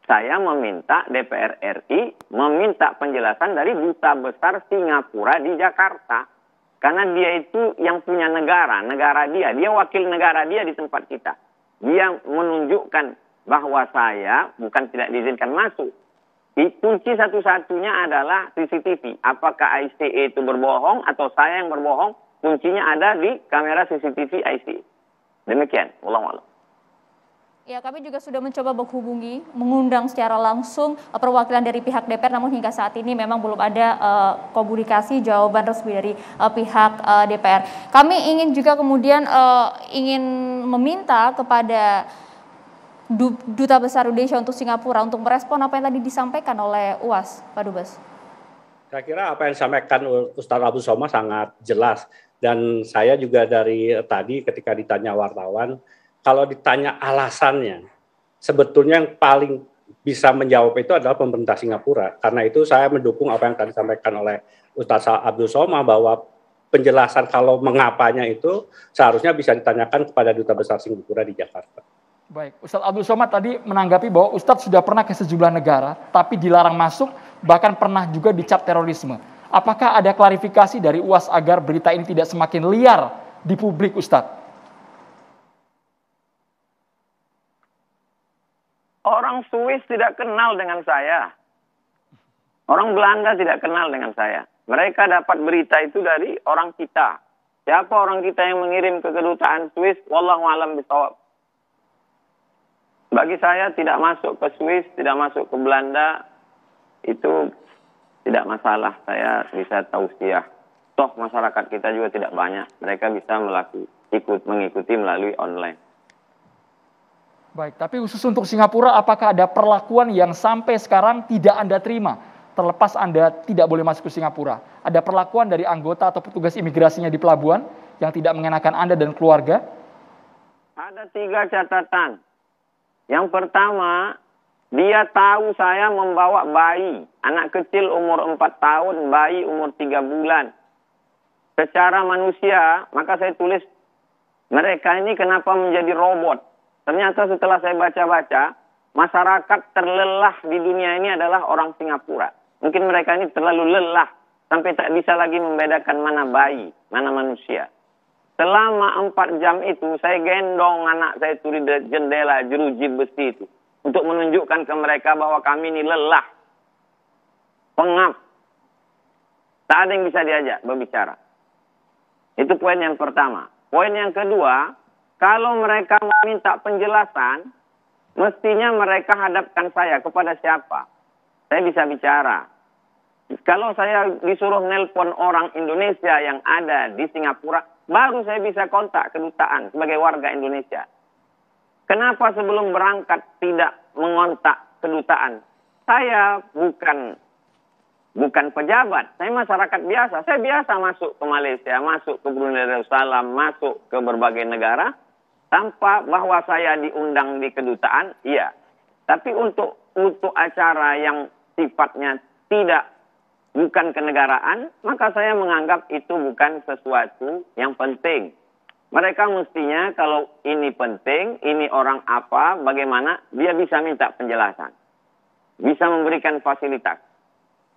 Saya meminta DPR RI meminta penjelasan dari duta besar Singapura di Jakarta. Karena dia itu yang punya negara, negara dia, dia wakil negara dia di tempat kita. Dia menunjukkan bahwa saya bukan tidak diizinkan masuk. Kunci satu-satunya adalah CCTV. Apakah ICE itu berbohong atau saya yang berbohong? Kuncinya ada di kamera CCTV ICE. Demikian, ulang ulang. Ya, kami juga sudah mencoba menghubungi, mengundang secara langsung eh, perwakilan dari pihak DPR, namun hingga saat ini memang belum ada uh, komunikasi jawaban resmi dari uh, pihak uh, DPR. Kami ingin juga kemudian uh, ingin meminta kepada Duta Besar Indonesia untuk Singapura untuk merespon apa yang tadi disampaikan oleh UAS, Pak Dubes? Saya kira apa yang disampaikan Ustaz Abu Soma sangat jelas. Dan saya juga dari eh, tadi ketika ditanya wartawan, kalau ditanya alasannya, sebetulnya yang paling bisa menjawab itu adalah pemerintah Singapura. Karena itu saya mendukung apa yang tadi disampaikan oleh Ustaz Abdul Soma bahwa penjelasan kalau mengapanya itu seharusnya bisa ditanyakan kepada Duta Besar Singapura di Jakarta. Baik, Ustadz Abdul Somad tadi menanggapi bahwa Ustadz sudah pernah ke sejumlah negara, tapi dilarang masuk, bahkan pernah juga dicap terorisme. Apakah ada klarifikasi dari UAS agar berita ini tidak semakin liar di publik, Ustadz? Orang Swiss tidak kenal dengan saya. Orang Belanda tidak kenal dengan saya. Mereka dapat berita itu dari orang kita. Siapa orang kita yang mengirim ke kedutaan Swiss? Wallahualam bisawab. Bagi saya tidak masuk ke Swiss, tidak masuk ke Belanda itu tidak masalah. Saya bisa tausiah. Toh masyarakat kita juga tidak banyak. Mereka bisa melaku, ikut mengikuti melalui online. Baik, tapi khusus untuk Singapura apakah ada perlakuan yang sampai sekarang tidak Anda terima? Terlepas Anda tidak boleh masuk ke Singapura. Ada perlakuan dari anggota atau petugas imigrasinya di pelabuhan yang tidak mengenakan Anda dan keluarga? Ada tiga catatan. Yang pertama, dia tahu saya membawa bayi, anak kecil umur 4 tahun, bayi umur 3 bulan. Secara manusia, maka saya tulis mereka ini kenapa menjadi robot. Ternyata setelah saya baca-baca, masyarakat terlelah di dunia ini adalah orang Singapura. Mungkin mereka ini terlalu lelah sampai tak bisa lagi membedakan mana bayi, mana manusia. Selama empat jam itu saya gendong anak saya itu di jendela jeruji besi itu. Untuk menunjukkan ke mereka bahwa kami ini lelah. Pengap. Tak ada yang bisa diajak berbicara. Itu poin yang pertama. Poin yang kedua, kalau mereka meminta penjelasan, mestinya mereka hadapkan saya kepada siapa. Saya bisa bicara. Kalau saya disuruh nelpon orang Indonesia yang ada di Singapura, baru saya bisa kontak kedutaan sebagai warga Indonesia. Kenapa sebelum berangkat tidak mengontak kedutaan? Saya bukan bukan pejabat, saya masyarakat biasa. Saya biasa masuk ke Malaysia, masuk ke Brunei Darussalam, masuk ke berbagai negara tanpa bahwa saya diundang di kedutaan, iya. Tapi untuk untuk acara yang sifatnya tidak bukan kenegaraan, maka saya menganggap itu bukan sesuatu yang penting. Mereka mestinya kalau ini penting, ini orang apa, bagaimana, dia bisa minta penjelasan. Bisa memberikan fasilitas.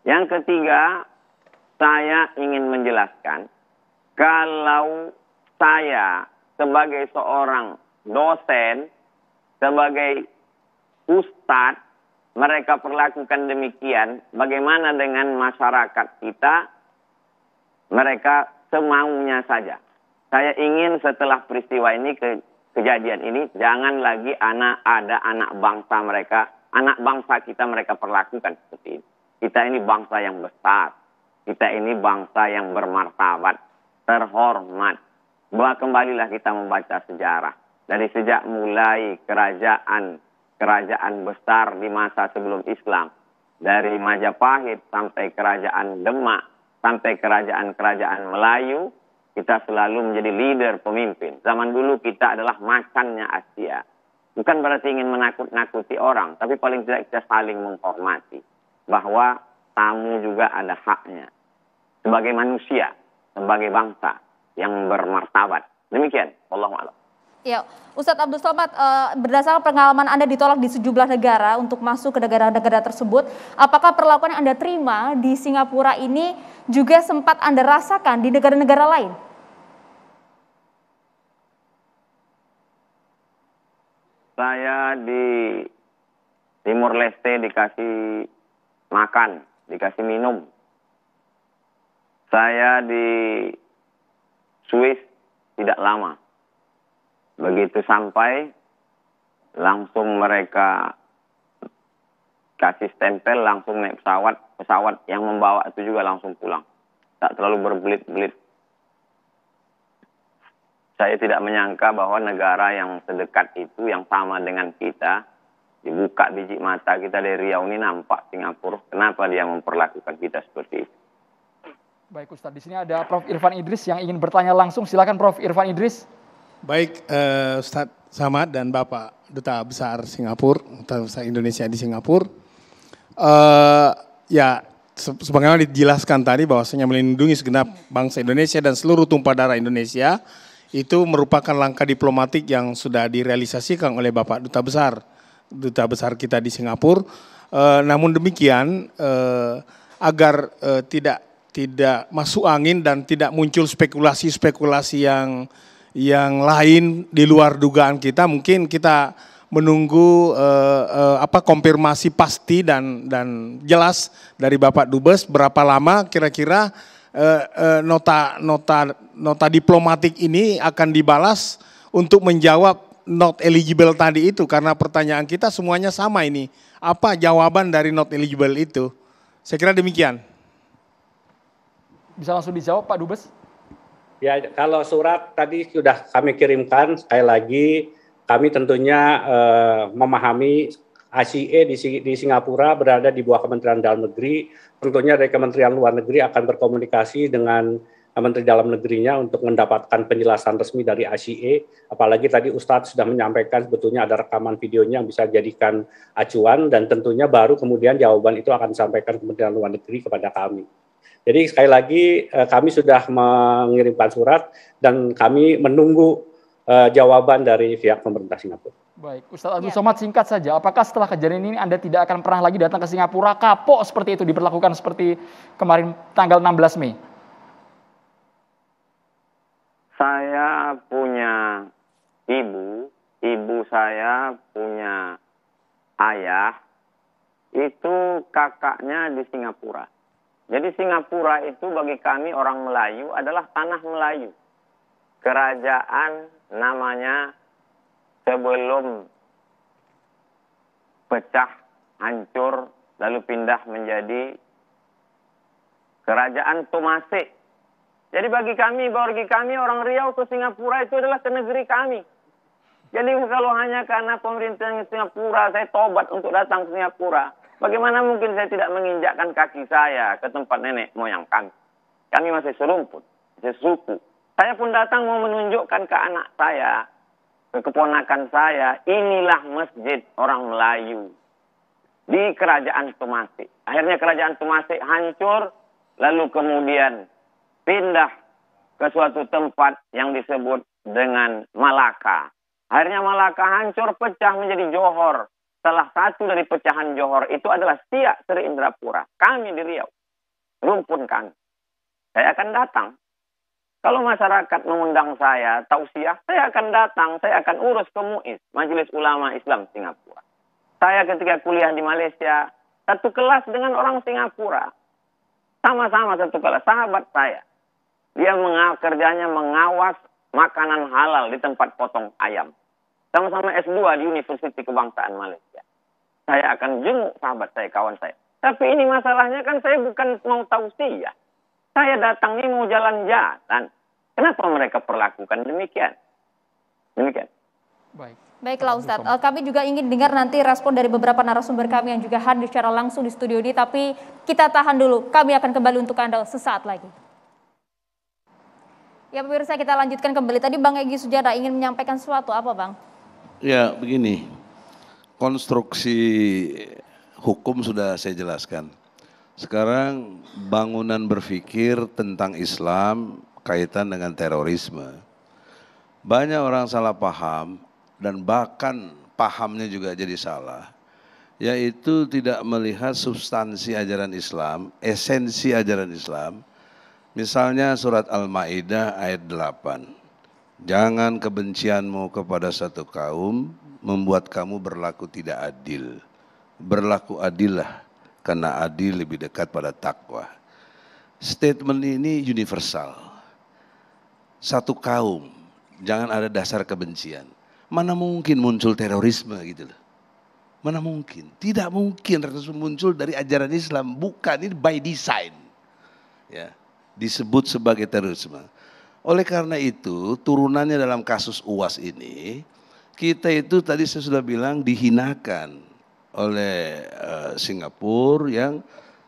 Yang ketiga, saya ingin menjelaskan, kalau saya sebagai seorang dosen, sebagai ustadz, mereka perlakukan demikian, bagaimana dengan masyarakat kita? Mereka semaunya saja. Saya ingin setelah peristiwa ini ke kejadian ini jangan lagi anak ada anak bangsa mereka, anak bangsa kita mereka perlakukan seperti ini. Kita ini bangsa yang besar. Kita ini bangsa yang bermartabat, terhormat. Bahwa kembalilah kita membaca sejarah. Dari sejak mulai kerajaan kerajaan besar di masa sebelum Islam. Dari Majapahit sampai kerajaan Demak, sampai kerajaan-kerajaan Melayu, kita selalu menjadi leader pemimpin. Zaman dulu kita adalah macannya Asia. Bukan berarti ingin menakut-nakuti orang, tapi paling tidak kita saling menghormati. Bahwa tamu juga ada haknya. Sebagai manusia, sebagai bangsa yang bermartabat. Demikian, Allah Allah. Ya, Ustadz Abdul Somad, eh, berdasarkan pengalaman Anda ditolak di sejumlah negara untuk masuk ke negara-negara tersebut, apakah perlakuan yang Anda terima di Singapura ini juga sempat Anda rasakan di negara-negara lain? Saya di Timur Leste dikasih makan, dikasih minum. Saya di Swiss tidak lama Begitu sampai, langsung mereka kasih stempel, langsung naik pesawat. Pesawat yang membawa itu juga langsung pulang. Tak terlalu berbelit-belit. Saya tidak menyangka bahwa negara yang sedekat itu, yang sama dengan kita, dibuka biji mata kita dari Riau ini nampak Singapura. Kenapa dia memperlakukan kita seperti itu? Baik Ustadz, di sini ada Prof. Irfan Idris yang ingin bertanya langsung. Silakan Prof. Irfan Idris. Baik, uh, Ustaz Samad dan Bapak Duta Besar Singapura, Duta Besar Indonesia di Singapura. Uh, ya, sebagaimana dijelaskan tadi bahwasanya melindungi segenap bangsa Indonesia dan seluruh tumpah darah Indonesia itu merupakan langkah diplomatik yang sudah direalisasikan oleh Bapak Duta Besar, Duta Besar kita di Singapura. Uh, namun demikian, uh, agar uh, tidak tidak masuk angin dan tidak muncul spekulasi-spekulasi yang yang lain di luar dugaan kita mungkin kita menunggu uh, uh, apa konfirmasi pasti dan dan jelas dari Bapak Dubes berapa lama kira-kira uh, nota nota nota diplomatik ini akan dibalas untuk menjawab not eligible tadi itu karena pertanyaan kita semuanya sama ini apa jawaban dari not eligible itu saya kira demikian bisa langsung dijawab Pak Dubes Ya, kalau surat tadi sudah kami kirimkan sekali lagi kami tentunya eh, memahami ACE di, di Singapura berada di bawah Kementerian Dalam Negeri. Tentunya dari Kementerian Luar Negeri akan berkomunikasi dengan Menteri Dalam Negerinya untuk mendapatkan penjelasan resmi dari ACE. Apalagi tadi Ustadz sudah menyampaikan sebetulnya ada rekaman videonya yang bisa jadikan acuan dan tentunya baru kemudian jawaban itu akan disampaikan Kementerian Luar Negeri kepada kami. Jadi sekali lagi eh, kami sudah mengirimkan surat dan kami menunggu eh, jawaban dari pihak pemerintah Singapura. Baik, Ustaz Abdul ya. Somad singkat saja, apakah setelah kejadian ini Anda tidak akan pernah lagi datang ke Singapura kapok seperti itu diperlakukan seperti kemarin tanggal 16 Mei? Saya punya ibu, ibu saya punya ayah, itu kakaknya di Singapura. Jadi Singapura itu bagi kami orang Melayu adalah tanah Melayu. Kerajaan namanya sebelum pecah, hancur, lalu pindah menjadi kerajaan Tomase. Jadi bagi kami, bagi kami orang Riau ke Singapura itu adalah ke negeri kami. Jadi kalau hanya karena pemerintahan Singapura, saya tobat untuk datang ke Singapura. Bagaimana mungkin saya tidak menginjakkan kaki saya ke tempat nenek moyang kami? Kami masih serumpun, masih suku. Saya pun datang mau menunjukkan ke anak saya, ke keponakan saya, inilah masjid orang Melayu di kerajaan Tumasik. Akhirnya kerajaan Tumasik hancur, lalu kemudian pindah ke suatu tempat yang disebut dengan Malaka. Akhirnya Malaka hancur pecah menjadi Johor. Salah satu dari pecahan Johor itu adalah Siak Sri Indrapura. Kami di Riau. Rumpun kami. Saya akan datang. Kalau masyarakat mengundang saya, tausiah, saya akan datang, saya akan urus ke MUIS, Majelis Ulama Islam Singapura. Saya ketika kuliah di Malaysia, satu kelas dengan orang Singapura. Sama-sama satu kelas, sahabat saya. Dia mengaw, kerjanya mengawas makanan halal di tempat potong ayam. Sama-sama S2 di Universiti Kebangsaan Malaysia saya akan jenguk sahabat saya, kawan saya. Tapi ini masalahnya kan saya bukan mau tausiah. Saya datang ini mau jalan-jalan. Kenapa mereka perlakukan demikian? Demikian. Baik. Baiklah Ustadz, eh, kami juga ingin dengar nanti respon dari beberapa narasumber kami yang juga hadir secara langsung di studio ini, tapi kita tahan dulu, kami akan kembali untuk Anda sesaat lagi. Ya pemirsa kita lanjutkan kembali, tadi Bang Egy Sujana ingin menyampaikan sesuatu, apa Bang? Ya begini, konstruksi hukum sudah saya jelaskan. Sekarang bangunan berpikir tentang Islam kaitan dengan terorisme. Banyak orang salah paham dan bahkan pahamnya juga jadi salah. Yaitu tidak melihat substansi ajaran Islam, esensi ajaran Islam. Misalnya surat Al-Ma'idah ayat 8. Jangan kebencianmu kepada satu kaum membuat kamu berlaku tidak adil. Berlaku adillah karena adil lebih dekat pada takwa. Statement ini universal. Satu kaum, jangan ada dasar kebencian. Mana mungkin muncul terorisme gitu loh. Mana mungkin? Tidak mungkin terorisme muncul dari ajaran Islam. Bukan, ini by design. Ya, disebut sebagai terorisme. Oleh karena itu, turunannya dalam kasus UAS ini, kita itu tadi saya sudah bilang dihinakan oleh uh, Singapura yang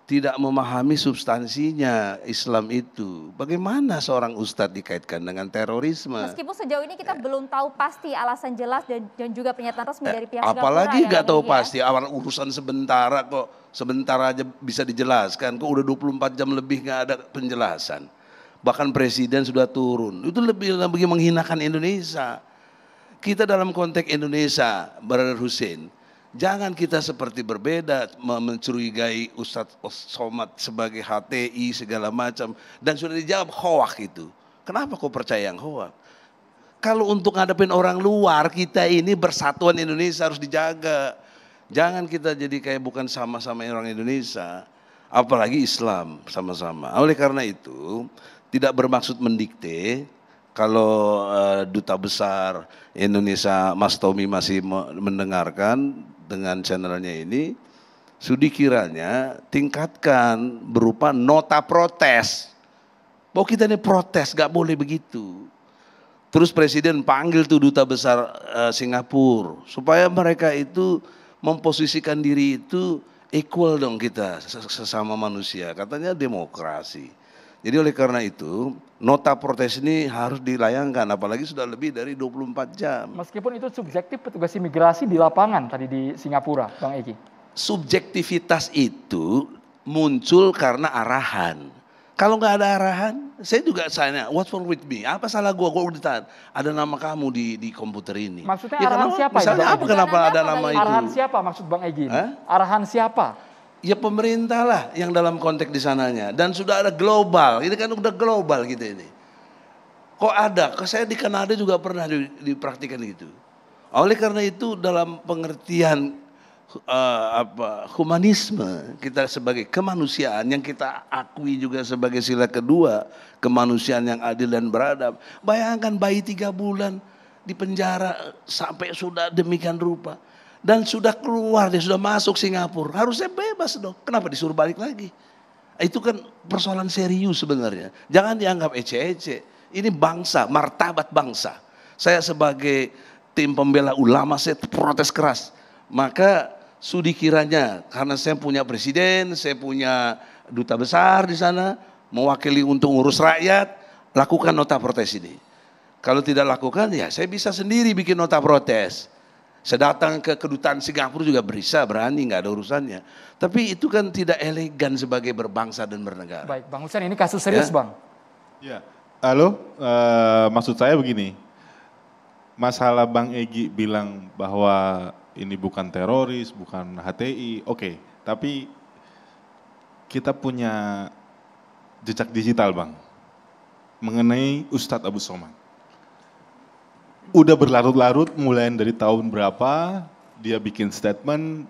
tidak memahami substansinya Islam itu. Bagaimana seorang ustadz dikaitkan dengan terorisme? Meskipun sejauh ini kita eh. belum tahu pasti alasan jelas dan, dan juga pernyataan resmi eh. dari pihak Apalagi ya, nggak tahu ya. pasti, awal urusan sebentar kok sebentar aja bisa dijelaskan. Kok udah 24 jam lebih nggak ada penjelasan. Bahkan presiden sudah turun. Itu lebih lagi menghinakan Indonesia kita dalam konteks Indonesia, Brother Hussein, jangan kita seperti berbeda mencurigai Ustadz Somad sebagai HTI segala macam dan sudah dijawab hoak itu. Kenapa kau percaya yang hoak? Kalau untuk ngadepin orang luar kita ini bersatuan Indonesia harus dijaga. Jangan kita jadi kayak bukan sama-sama orang Indonesia, apalagi Islam sama-sama. Oleh karena itu, tidak bermaksud mendikte, kalau uh, duta besar Indonesia Mas Tommy masih mendengarkan dengan channelnya ini, sudi kiranya tingkatkan berupa nota protes. Bahwa kita ini protes, gak boleh begitu. Terus presiden panggil tuh duta besar uh, Singapura supaya mereka itu memposisikan diri itu equal dong kita sesama manusia. Katanya demokrasi. Jadi oleh karena itu nota protes ini harus dilayangkan apalagi sudah lebih dari 24 jam. Meskipun itu subjektif petugas imigrasi di lapangan tadi di Singapura, Bang Egi. Subjektivitas itu muncul karena arahan. Kalau nggak ada arahan, saya juga saya what's wrong with me? Apa salah gua? Gua udah tahan. Ada nama kamu di di komputer ini. Maksudnya ya, arahan siapa? Misalnya itu, ah, apa? Kenapa ada, nama itu? Arahan siapa maksud Bang Egi? Arahan siapa? ya pemerintah lah yang dalam konteks di sananya dan sudah ada global ini kan udah global gitu ini kok ada saya di Kanada juga pernah dipraktikkan gitu oleh karena itu dalam pengertian uh, apa humanisme kita sebagai kemanusiaan yang kita akui juga sebagai sila kedua kemanusiaan yang adil dan beradab bayangkan bayi tiga bulan di penjara sampai sudah demikian rupa dan sudah keluar, dia sudah masuk Singapura. Harusnya bebas dong. Kenapa disuruh balik lagi? Itu kan persoalan serius sebenarnya. Jangan dianggap ece-ece. Ini bangsa, martabat bangsa. Saya sebagai tim pembela ulama saya protes keras. Maka sudi kiranya karena saya punya presiden, saya punya duta besar di sana mewakili untuk urus rakyat, lakukan nota protes ini. Kalau tidak lakukan ya saya bisa sendiri bikin nota protes. Saya datang ke kedutaan Singapura juga berisa, berani, nggak ada urusannya. Tapi itu kan tidak elegan sebagai berbangsa dan bernegara. Baik, Bang Hussein ini kasus serius ya? Bang. Ya, halo, uh, maksud saya begini, masalah Bang Egi bilang bahwa ini bukan teroris, bukan HTI, oke. Okay. Tapi kita punya jejak digital Bang, mengenai Ustadz Abu Somad udah berlarut-larut mulai dari tahun berapa dia bikin statement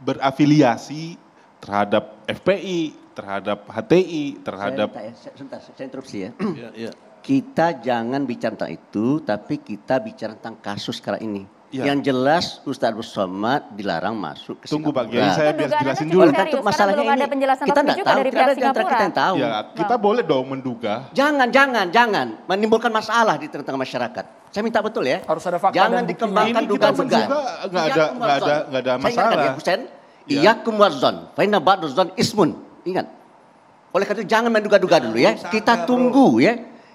berafiliasi terhadap FPI, terhadap HTI, terhadap saya, saya, saya interupsi ya. ya, ya. Kita jangan bicara tentang itu, tapi kita bicara tentang kasus sekarang ini. Ya. Yang jelas Ustadz Somad dilarang masuk ke Tunggu Pak Kiai, saya biar jelasin dulu. Bukan masalahnya ini, ada penjelasan kita tidak tahu, dari tidak ada kita yang tahu. Ya, kita boleh dong menduga. Jangan, jangan, jangan menimbulkan masalah di tengah-tengah masyarakat. Saya minta betul ya. Harus ada fakta Jangan dikembangkan dugaan-dugaan. Enggak ada enggak iya, ada enggak ada masalah. Saya ingatkan ya, Iyakum wazon, fa ismun. Ingat. Oleh karena itu jangan menduga-duga dulu ya. Kita tunggu ya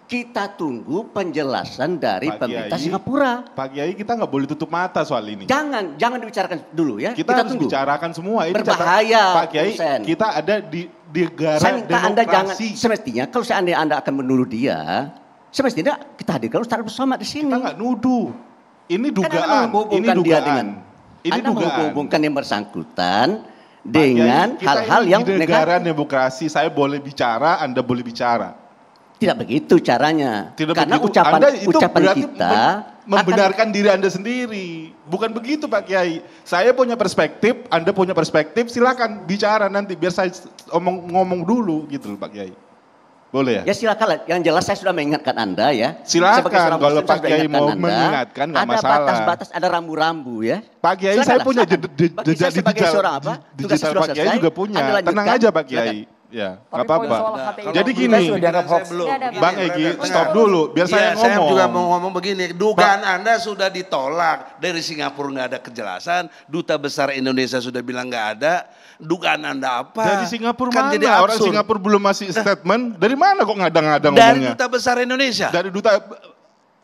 kita tunggu penjelasan dari Pak pemerintah Singapura. Pak Kiai kita nggak boleh tutup mata soal ini. Jangan, jangan dibicarakan dulu ya. Kita, kita harus tunggu. bicarakan semua. Ini Berbahaya. Pak Kiai, kita ada di negara Saya minta demokrasi. Anda jangan, semestinya kalau seandainya Anda akan menuduh dia, semestinya kita hadirkan Ustaz bersama di sini. Kita nggak nuduh. Ini dugaan. Kan ini dugaan. Dia dengan, ini anda dugaan. menghubungkan yang bersangkutan dengan hal-hal yang negara negara demokrasi. Saya boleh bicara, Anda boleh bicara. Tidak begitu caranya. Tidak Karena begitu. ucapan anda itu ucapan kita membenarkan akan... diri Anda sendiri. Bukan begitu Pak Kiai. Saya punya perspektif, Anda punya perspektif, silakan bicara nanti biar saya omong ngomong dulu gitu loh Pak Kiai. Boleh ya? Ya silakan. Yang jelas saya sudah mengingatkan Anda ya. Silakan kalau Pak Kiai mau anda, mengingatkan masalah. Ada batas-batas, ada rambu-rambu ya. Pak Kiai saya punya jejak digital. saya sebagai seorang apa? Tugas sudah Pak Kiai juga punya. Tenang aja Pak Kiai. Silakan. Ya, nggak apa-apa. Jadi gini, Bang Egi, stop dulu, biar ya, saya ngomong. Saya juga mau ngomong begini, dugaan ba Anda sudah ditolak dari Singapura nggak ada kejelasan, duta besar Indonesia sudah bilang nggak ada, dugaan Anda apa? Dari Singapura kan mana? Jadi Orang Singapura belum masih statement. Dari mana kok ngadang-ngadang ngomongnya? Dari duta besar Indonesia. Dari duta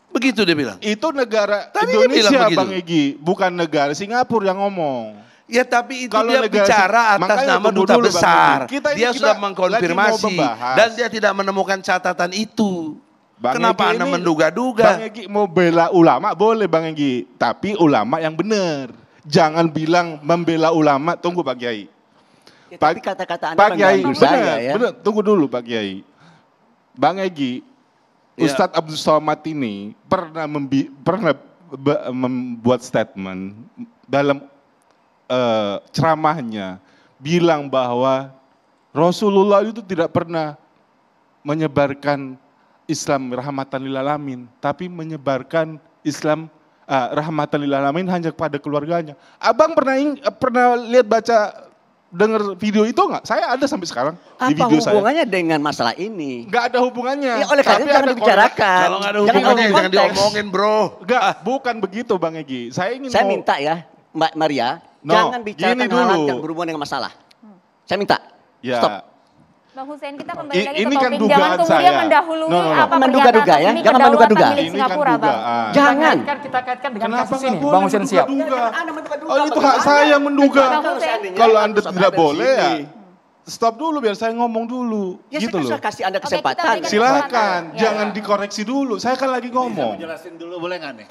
Begitu dia bilang. Itu negara Tadi Indonesia bilang Bang Egi, bukan negara Singapura yang ngomong. Ya tapi itu Kalau dia negasi, bicara atas nama duta dulu, besar. kita dia sudah mengkonfirmasi dan dia tidak menemukan catatan itu. Bang Kenapa Anda menduga-duga? Bang Egi mau bela ulama boleh Bang Egi, tapi ulama yang benar. Jangan bilang membela ulama, tunggu Pak Kiai. Ya, Pak, tapi kata-kata Anda Pak Kiai, benar, ya. benar, tunggu dulu Pak Kiai. Bang Egi, ya. Ustadz Abdul Somad ini pernah membi, pernah membuat statement dalam eh, ceramahnya bilang bahwa Rasulullah itu tidak pernah menyebarkan Islam rahmatan lil alamin, tapi menyebarkan Islam uh, rahmatan lil alamin hanya kepada keluarganya. Abang pernah pernah lihat baca dengar video itu enggak? Saya ada sampai sekarang Apa di video saya. hubungannya dengan masalah ini? Enggak ada hubungannya. Ya, oleh karena jangan dibicarakan. Kalau nggak ada hubungannya jangan, jangan diomongin bro. Nggak, bukan begitu Bang Egi. Saya ingin Saya mau... minta ya Mbak Maria, No, Jangan bicara hal-hal yang berhubungan dengan masalah. Saya minta. Yeah. Stop. Bang Hussein, kita kembali lagi ini ke kan topik. Kan jangan kemudian saya. mendahului no, no, no. apa menduga-duga ya. Jangan menduga-duga. Ini Singapura, kan Bang. Jangan. Kan kita kaitkan dengan Kenapa kasus ini. Bang Hussein siap. Oh, itu hak saya menduga. Kalau Anda tidak boleh ya. Stop dulu biar saya ngomong dulu. Ya gitu saya loh. sudah kasih Anda kesempatan. Oke, Silahkan, kesempatan. Ya. jangan ya, dikoreksi dulu. Saya kan lagi ngomong. Bisa jelasin dulu boleh nggak nih?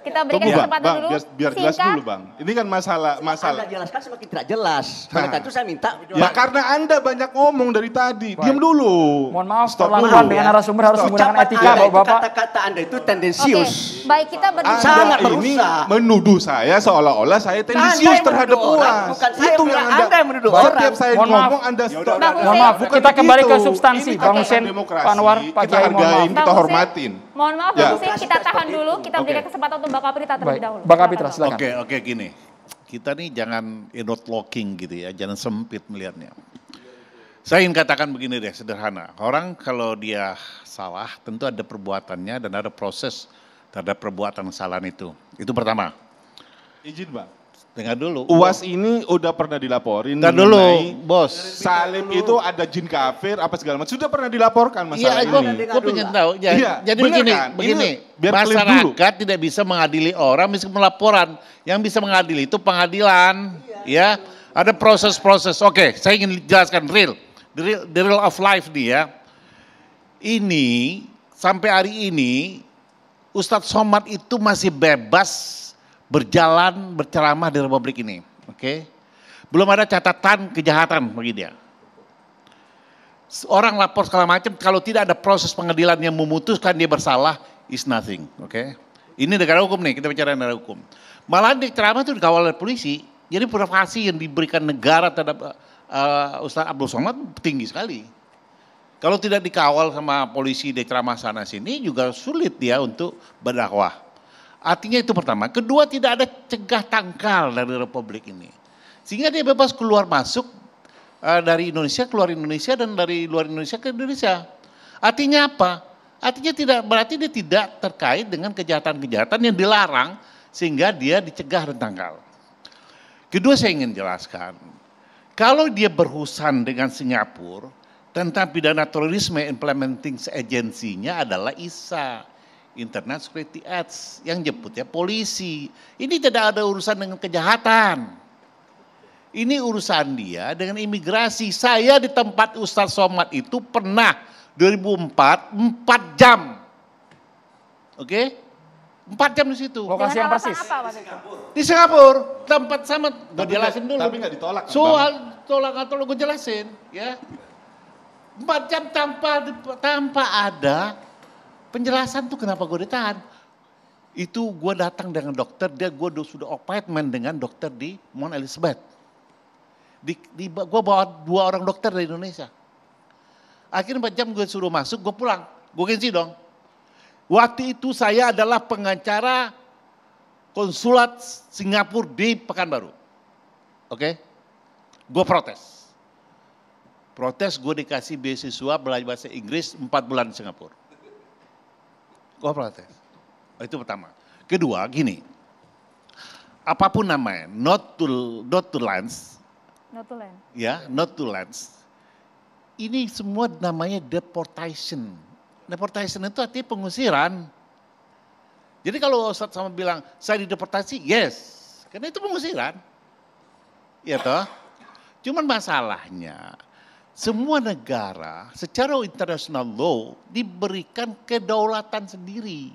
Kita berikan Tunggu, kesempatan bang, dulu. Biar, biar jelas dulu, Bang. Ini kan masalah masalah. Anda jelaskan semakin tidak jelas. Nah. Maka itu saya minta. Ya bang. karena Anda banyak ngomong dari tadi. Baik. Diam dulu. Mohon maaf, stop dulu. Dengan narasumber harus Stop. menggunakan etika, Bapak. Kata-kata Anda itu tendensius. Okay. Baik, kita Anda Sangat ini menuduh saya seolah-olah saya tendensius terhadap orang. itu yang Anda yang menuduh orang. Setiap saya ngomong anda ya stop. Nah, maaf, kita kembali ke substansi. Ini Bang Hussein, Panwar, Pak Kiai, kita hormatin. Mohon maaf, Bang ya. Hussein, kita tahan dulu. Kita berikan kesempatan untuk Bang Kapitra terlebih dahulu. Bang Kapitra, silakan. Oke, oke, gini. Kita nih jangan inot looking gitu ya, jangan sempit melihatnya. Saya ingin katakan begini deh, sederhana. Orang kalau dia salah, tentu ada perbuatannya dan ada proses terhadap perbuatan kesalahan itu. Itu pertama. Izin Pak. Dengar dulu. UAS ini udah pernah dilaporin Dengar dulu, Bos. Salim dulu. itu ada jin kafir apa segala macam. Sudah pernah dilaporkan masalah iya, ini. Iya, gue pengen tahu. Ya, ya, jadi iya, begini, kan? begini. biar masyarakat tidak bisa mengadili orang meskipun melaporan. Yang bisa mengadili itu pengadilan, iya. ya. Ada proses-proses. Oke, saya ingin jelaskan real. The real, the real of life nih ya. Ini sampai hari ini Ustadz Somad itu masih bebas berjalan berceramah di republik ini. Oke. Okay? Belum ada catatan kejahatan bagi dia. Orang lapor segala macam kalau tidak ada proses pengadilan yang memutuskan dia bersalah is nothing, oke. Okay? Ini negara hukum nih, kita bicara negara hukum. Malah di ceramah itu dikawal oleh polisi. Jadi privasi yang diberikan negara terhadap uh, Ustaz Abdul Somad tinggi sekali. Kalau tidak dikawal sama polisi di ceramah sana sini juga sulit dia untuk berdakwah. Artinya itu pertama. Kedua tidak ada cegah tangkal dari republik ini. Sehingga dia bebas keluar masuk eh, dari Indonesia keluar Indonesia dan dari luar Indonesia ke Indonesia. Artinya apa? Artinya tidak berarti dia tidak terkait dengan kejahatan-kejahatan yang dilarang sehingga dia dicegah dan tangkal. Kedua saya ingin jelaskan, kalau dia berhusan dengan Singapura, tentang pidana terorisme implementing agensinya adalah ISA Internet Security Ads yang jemputnya polisi. Ini tidak ada urusan dengan kejahatan. Ini urusan dia dengan imigrasi. Saya di tempat Ustadz Somad itu pernah 2004 4 jam. Oke? Okay? 4 jam di situ. Lokasi yang persis. di Singapura. Tempat sama. Gue jelasin dulu. Tapi gak ditolak. Soal tolak atau lo gue jelasin. Ya. 4 jam tanpa tanpa ada Penjelasan tuh kenapa gue ditahan. Itu gue datang dengan dokter, dia gue sudah appointment dengan dokter di Mount Elizabeth. Di, di, gue bawa dua orang dokter dari Indonesia. Akhirnya 4 jam gue suruh masuk, gue pulang. Gue gengsi dong. Waktu itu saya adalah pengacara konsulat Singapura di Pekanbaru. Oke? Okay? Gue protes. Protes gue dikasih beasiswa belajar bahasa Inggris 4 bulan di Singapura. Kooperatif. Oh, itu pertama. Kedua, gini. Apapun namanya, not to not to lens. Not to lens. Ya, not to lens. Ini semua namanya deportation. Deportation itu artinya pengusiran. Jadi kalau Ustadz sama bilang, saya dideportasi, yes. Karena itu pengusiran. Ya toh. Cuman masalahnya, semua negara secara international law diberikan kedaulatan sendiri.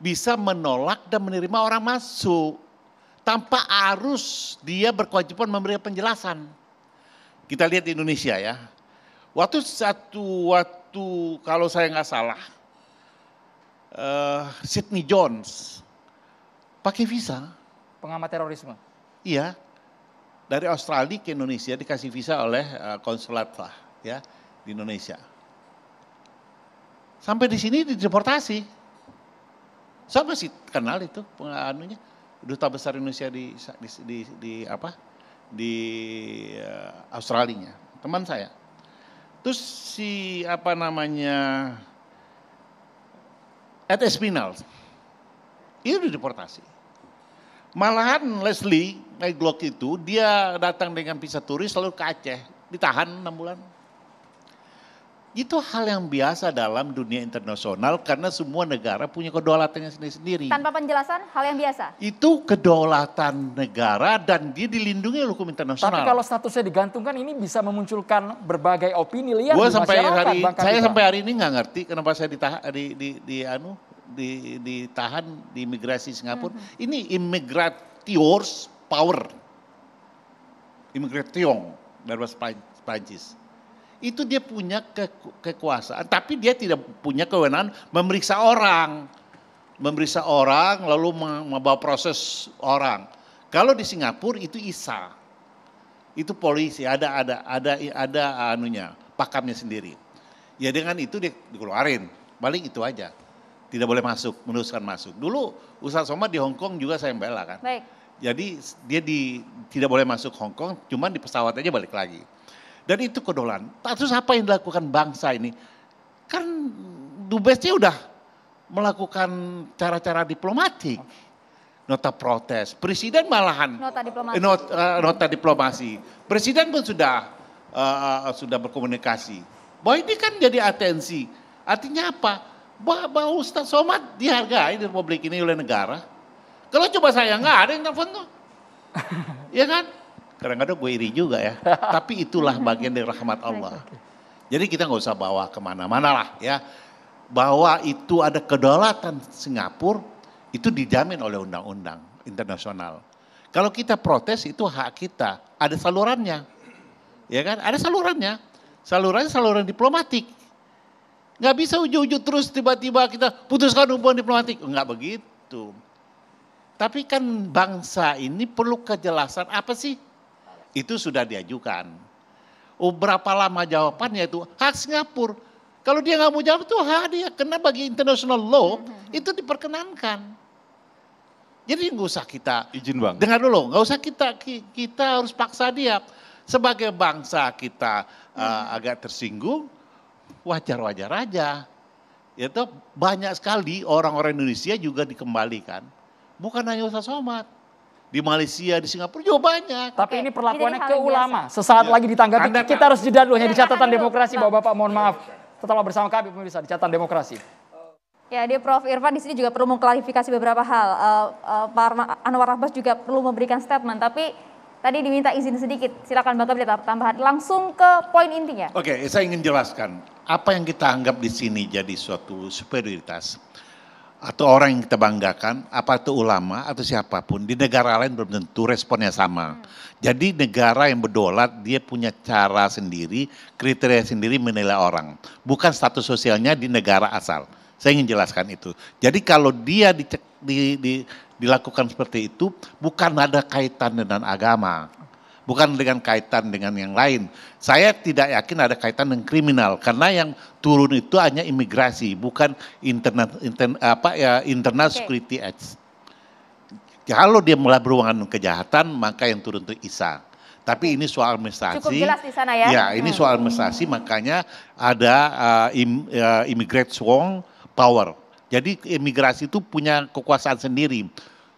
Bisa menolak dan menerima orang masuk tanpa harus dia berkewajiban memberi penjelasan. Kita lihat di Indonesia ya. Waktu satu waktu kalau saya nggak salah uh, eh, Sydney Jones pakai visa pengamat terorisme. Iya, dari Australia ke Indonesia dikasih visa oleh eh, konsulat lah ya di Indonesia. Sampai di sini dideportasi. Saya masih kenal itu pengalamannya duta besar Indonesia di di, di, di apa di uh, eh, Australia teman saya. Terus si apa namanya Ed Espinal itu dideportasi Malahan Leslie naik Glock itu dia datang dengan visa turis lalu ke Aceh, ditahan enam bulan. Itu hal yang biasa dalam dunia internasional karena semua negara punya kedaulatannya sendiri-sendiri. Tanpa penjelasan, hal yang biasa? Itu kedaulatan negara dan dia dilindungi oleh hukum internasional. Tapi kalau statusnya digantungkan ini bisa memunculkan berbagai opini liar di sampai hari, Saya sampai hari ini nggak ngerti kenapa saya ditahan di, di, di, di anu di, ditahan di imigrasi Singapura. Mm -hmm. Ini imigrators power. Immigrationg dari bahasa Prancis. Itu dia punya ke, kekuasaan, tapi dia tidak punya kewenangan memeriksa orang. Memeriksa orang lalu membawa proses orang. Kalau di Singapura itu ISA. Itu polisi, ada ada ada ada anunya, pakamnya sendiri. Ya dengan itu dia dikeluarin. Paling itu aja tidak boleh masuk, meneruskan masuk. Dulu Ustaz Somad di Hong Kong juga saya membela kan. Baik. Jadi dia di, tidak boleh masuk Hong Kong, cuman di pesawat aja balik lagi. Dan itu kedolan. Nah, terus apa yang dilakukan bangsa ini? Kan Dubesnya udah melakukan cara-cara diplomatik. Nota protes, presiden malahan nota diplomasi. Eh, not, uh, nota diplomasi. Presiden pun sudah uh, sudah berkomunikasi. Bahwa ini kan jadi atensi. Artinya apa? Bahwa Ustaz Somad dihargai di Republik ini oleh negara. Kalau coba saya nggak ada yang telepon tuh. Iya kan? Kadang-kadang gue iri juga ya. Tapi itulah bagian dari rahmat Allah. Jadi kita nggak usah bawa kemana-mana lah ya. Bahwa itu ada kedaulatan Singapura itu dijamin oleh undang-undang internasional. Kalau kita protes itu hak kita. Ada salurannya. Ya kan? Ada salurannya. Salurannya saluran diplomatik Nggak bisa ujuk-ujuk terus tiba-tiba kita putuskan hubungan diplomatik. Nggak begitu. Tapi kan bangsa ini perlu kejelasan apa sih? Itu sudah diajukan. Oh, berapa lama jawabannya itu? Hak Singapura. Kalau dia nggak mau jawab itu hak dia. Karena bagi international law mm-hmm. itu diperkenankan. Jadi nggak usah kita izin bang. Dengar dulu, nggak usah kita kita harus paksa dia. Sebagai bangsa kita hmm. uh, agak tersinggung, wajar-wajar aja. Itu banyak sekali orang-orang Indonesia juga dikembalikan. Bukan hanya Ustaz Somad. Di Malaysia, di Singapura juga banyak. Tapi Oke, ini perlakuannya ke ulama. Sesaat ya. lagi ditanggapi. Anda, kita harus jeda dulu. Hanya iya, di catatan anu. demokrasi bapak Bapak mohon maaf. Iya, iya. Tetaplah bersama kami bisa di catatan demokrasi. Ya, dia Prof. Irfan di sini juga perlu mengklarifikasi beberapa hal. Uh, uh, Pak Anwar Abbas juga perlu memberikan statement, tapi Tadi diminta izin sedikit, silakan Bang Gabriel tambahan. Langsung ke poin intinya. Oke, okay, saya ingin jelaskan. Apa yang kita anggap di sini jadi suatu superioritas atau orang yang kita banggakan, apa itu ulama atau siapapun, di negara lain belum tentu responnya sama. Hmm. Jadi negara yang berdolat dia punya cara sendiri, kriteria sendiri menilai orang, bukan status sosialnya di negara asal. Saya ingin jelaskan itu. Jadi kalau dia di, di, di, dilakukan seperti itu, bukan ada kaitan dengan agama. Bukan dengan kaitan dengan yang lain. Saya tidak yakin ada kaitan dengan kriminal karena yang turun itu hanya imigrasi, bukan internet intern, apa ya internal okay. security acts. Kalau dia mulai berhubungan kejahatan, maka yang turun itu ISA. Tapi ini soal administrasi. Cukup jelas di sana ya. Ya, ini soal administrasi, hmm. makanya ada uh, im, uh, immigrate swong hmm power. Jadi imigrasi itu punya kekuasaan sendiri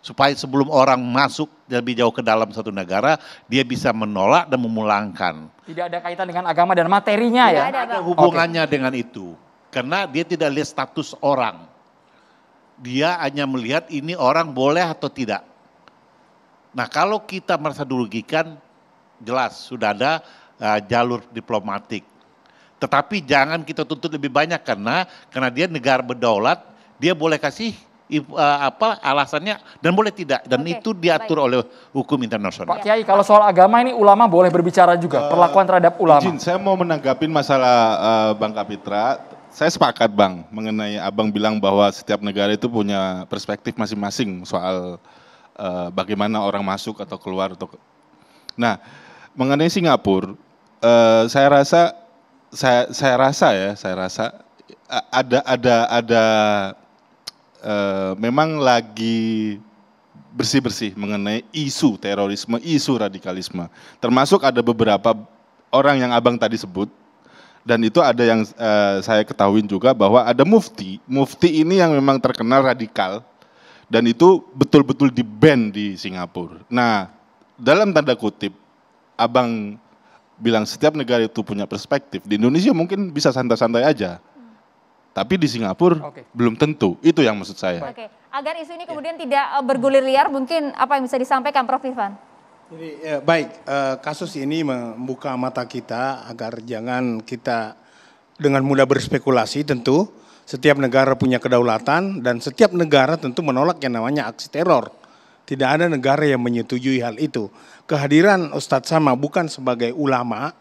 supaya sebelum orang masuk lebih jauh ke dalam satu negara, dia bisa menolak dan memulangkan. Tidak ada kaitan dengan agama dan materinya Tidak ya. Ada, ada hubungannya okay. dengan itu. Karena dia tidak lihat status orang. Dia hanya melihat ini orang boleh atau tidak. Nah, kalau kita merasa dirugikan, jelas sudah ada uh, jalur diplomatik tetapi jangan kita tuntut lebih banyak karena karena dia negara berdaulat, dia boleh kasih uh, apa alasannya dan boleh tidak dan okay. itu diatur Baik. oleh hukum internasional. Pak Kiai kalau soal agama ini ulama boleh berbicara juga uh, perlakuan terhadap ulama. Izin, saya mau menanggapi masalah uh, Bang Kapitra. Saya sepakat Bang mengenai Abang bilang bahwa setiap negara itu punya perspektif masing-masing soal uh, bagaimana orang masuk atau keluar atau ke... Nah, mengenai Singapura uh, saya rasa saya saya rasa ya, saya rasa ada ada ada uh, memang lagi bersih-bersih mengenai isu terorisme, isu radikalisme. Termasuk ada beberapa orang yang Abang tadi sebut dan itu ada yang uh, saya ketahuin juga bahwa ada mufti. Mufti ini yang memang terkenal radikal dan itu betul-betul di ban di Singapura. Nah, dalam tanda kutip Abang bilang setiap negara itu punya perspektif. Di Indonesia mungkin bisa santai-santai aja. Tapi di Singapura okay. belum tentu. Itu yang maksud saya. Oke. Agar isu ini iya. kemudian ya. tidak eh, bergulir liar, mungkin apa yang bisa disampaikan Prof Ivan? Jadi ya, baik, eh, kasus ini membuka mata kita agar jangan kita dengan mudah berspekulasi tentu. Setiap negara punya kedaulatan dan setiap negara tentu menolak yang namanya aksi teror. Tidak ada negara yang menyetujui hal itu kehadiran Ustadz Sama bukan sebagai ulama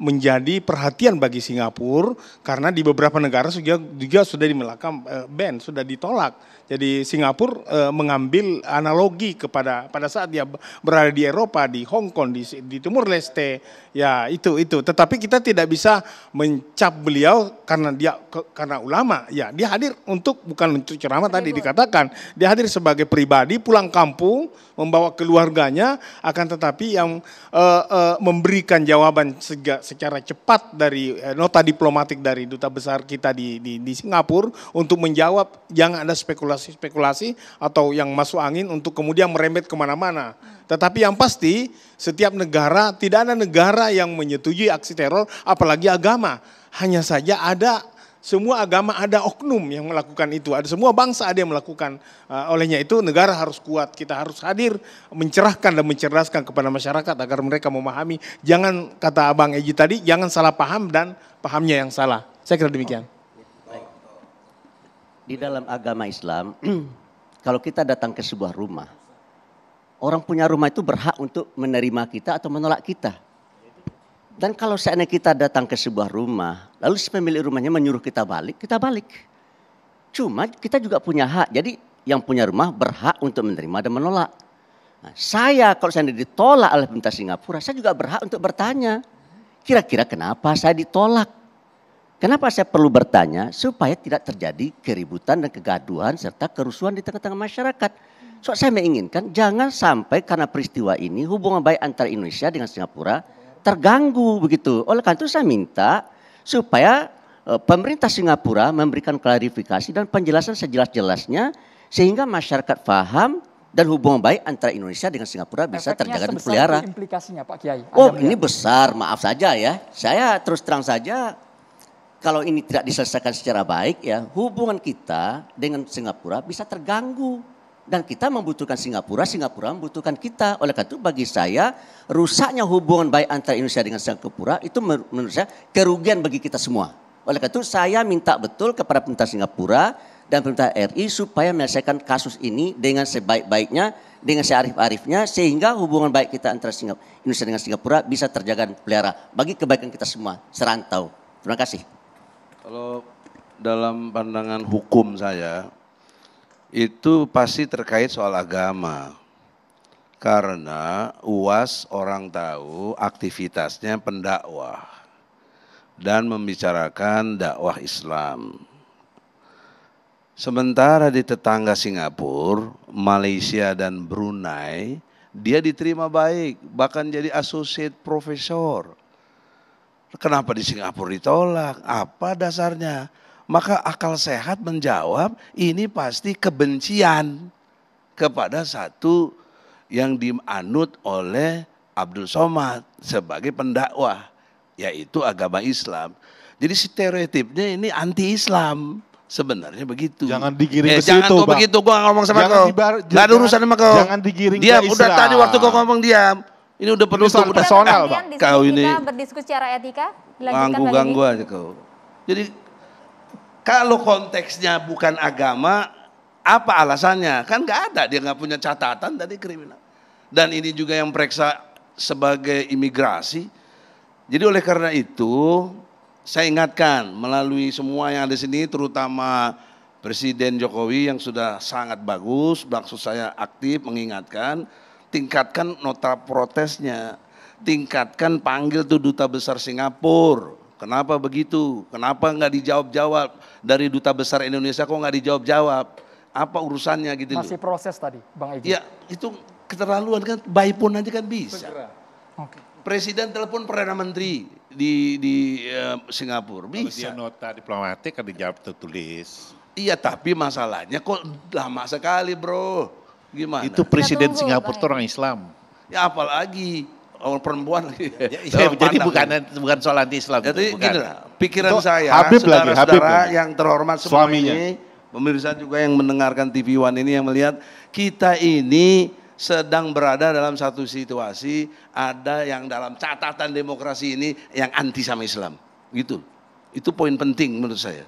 menjadi perhatian bagi Singapura karena di beberapa negara juga, juga sudah dimelakam eh, ban sudah ditolak. Jadi Singapura eh, mengambil analogi kepada pada saat dia berada di Eropa, di Hong Kong, di, di Timur Leste, ya itu itu. Tetapi kita tidak bisa mencap beliau karena dia karena ulama. Ya, dia hadir untuk bukan untuk ceramah tadi iya, dikatakan, dia hadir sebagai pribadi pulang kampung membawa keluarganya, akan tetapi yang uh, uh, memberikan jawaban secara cepat dari uh, nota diplomatik dari duta besar kita di, di, di Singapura untuk menjawab yang ada spekulasi-spekulasi atau yang masuk angin untuk kemudian merembet kemana-mana. Tetapi yang pasti setiap negara tidak ada negara yang menyetujui aksi teror apalagi agama. Hanya saja ada semua agama ada oknum yang melakukan itu. Ada semua bangsa ada yang melakukan. Eh, olehnya itu negara harus kuat. Kita harus hadir mencerahkan dan mencerdaskan kepada masyarakat agar mereka memahami. Jangan kata Abang Eji tadi, jangan salah paham dan pahamnya yang salah. Saya kira demikian. Di dalam agama Islam, kalau kita datang ke sebuah rumah, orang punya rumah itu berhak untuk menerima kita atau menolak kita dan kalau seandainya kita datang ke sebuah rumah, lalu si pemilik rumahnya menyuruh kita balik, kita balik. Cuma kita juga punya hak. Jadi yang punya rumah berhak untuk menerima dan menolak. Nah, saya kalau saya ditolak oleh pemerintah Singapura, saya juga berhak untuk bertanya. Kira-kira kenapa saya ditolak? Kenapa saya perlu bertanya supaya tidak terjadi keributan dan kegaduhan serta kerusuhan di tengah-tengah masyarakat. So, saya menginginkan jangan sampai karena peristiwa ini hubungan baik antara Indonesia dengan Singapura terganggu begitu. Oleh karena itu saya minta supaya eh, pemerintah Singapura memberikan klarifikasi dan penjelasan sejelas-jelasnya sehingga masyarakat faham dan hubungan baik antara Indonesia dengan Singapura bisa Efeknya terjaga dan pelihara. Implikasinya Pak Kiai. oh, ini besar, maaf saja ya. Saya terus terang saja kalau ini tidak diselesaikan secara baik ya, hubungan kita dengan Singapura bisa terganggu dan kita membutuhkan Singapura, Singapura membutuhkan kita. Oleh karena itu bagi saya rusaknya hubungan baik antara Indonesia dengan Singapura itu menurut saya kerugian bagi kita semua. Oleh karena itu saya minta betul kepada pemerintah Singapura dan pemerintah RI supaya menyelesaikan kasus ini dengan sebaik-baiknya, dengan searif-arifnya sehingga hubungan baik kita antara Singapura, Indonesia dengan Singapura bisa terjaga dan pelihara bagi kebaikan kita semua serantau. Terima kasih. Kalau dalam pandangan hukum saya, itu pasti terkait soal agama. Karena UAS orang tahu aktivitasnya pendakwah dan membicarakan dakwah Islam. Sementara di tetangga Singapura, Malaysia dan Brunei, dia diterima baik, bahkan jadi associate profesor. Kenapa di Singapura ditolak? Apa dasarnya? Maka akal sehat menjawab ini pasti kebencian kepada satu yang dianut oleh Abdul Somad sebagai pendakwah yaitu agama Islam. Jadi stereotipnya ini anti Islam. Sebenarnya begitu. Jangan digiring eh, ke jangan situ, Jangan begitu, gua ngomong sama kau. Dibar, Gak ada urusan sama kau. Jangan digiring diam, ke Islam. Udah tadi waktu kau ngomong diam. Ini udah perlu soal personal, Pak. Kau ini berdiskusi secara etika, dilanjutkan Ganggu-ganggu aja kau. Jadi kalau konteksnya bukan agama, apa alasannya? Kan nggak ada, dia nggak punya catatan tadi kriminal. Dan ini juga yang periksa sebagai imigrasi. Jadi oleh karena itu, saya ingatkan melalui semua yang ada di sini, terutama Presiden Jokowi yang sudah sangat bagus, maksud saya aktif mengingatkan, tingkatkan nota protesnya, tingkatkan panggil tuh duta besar Singapura, Kenapa begitu? Kenapa nggak dijawab-jawab dari duta besar Indonesia kok nggak dijawab-jawab? Apa urusannya gitu Masih lho. proses tadi, Bang Egy. Ya, itu keterlaluan kan by phone aja kan bisa. Segera. Okay. Presiden telepon Perdana Menteri di di uh, Singapura bisa. Kalau dia nota diplomatik kan dijawab tertulis. Iya, tapi masalahnya kok lama sekali, Bro. Gimana? Itu presiden Singapura orang Islam. Ya apalagi orang perempuan Ya, ya, jadi bukan bukan soal anti Islam. Jadi gini lah, pikiran itu saya, saudara-saudara yang terhormat semua ini, pemirsa juga yang mendengarkan TV One ini yang melihat kita ini sedang berada dalam satu situasi ada yang dalam catatan demokrasi ini yang anti sama Islam. Gitu. Itu poin penting menurut saya.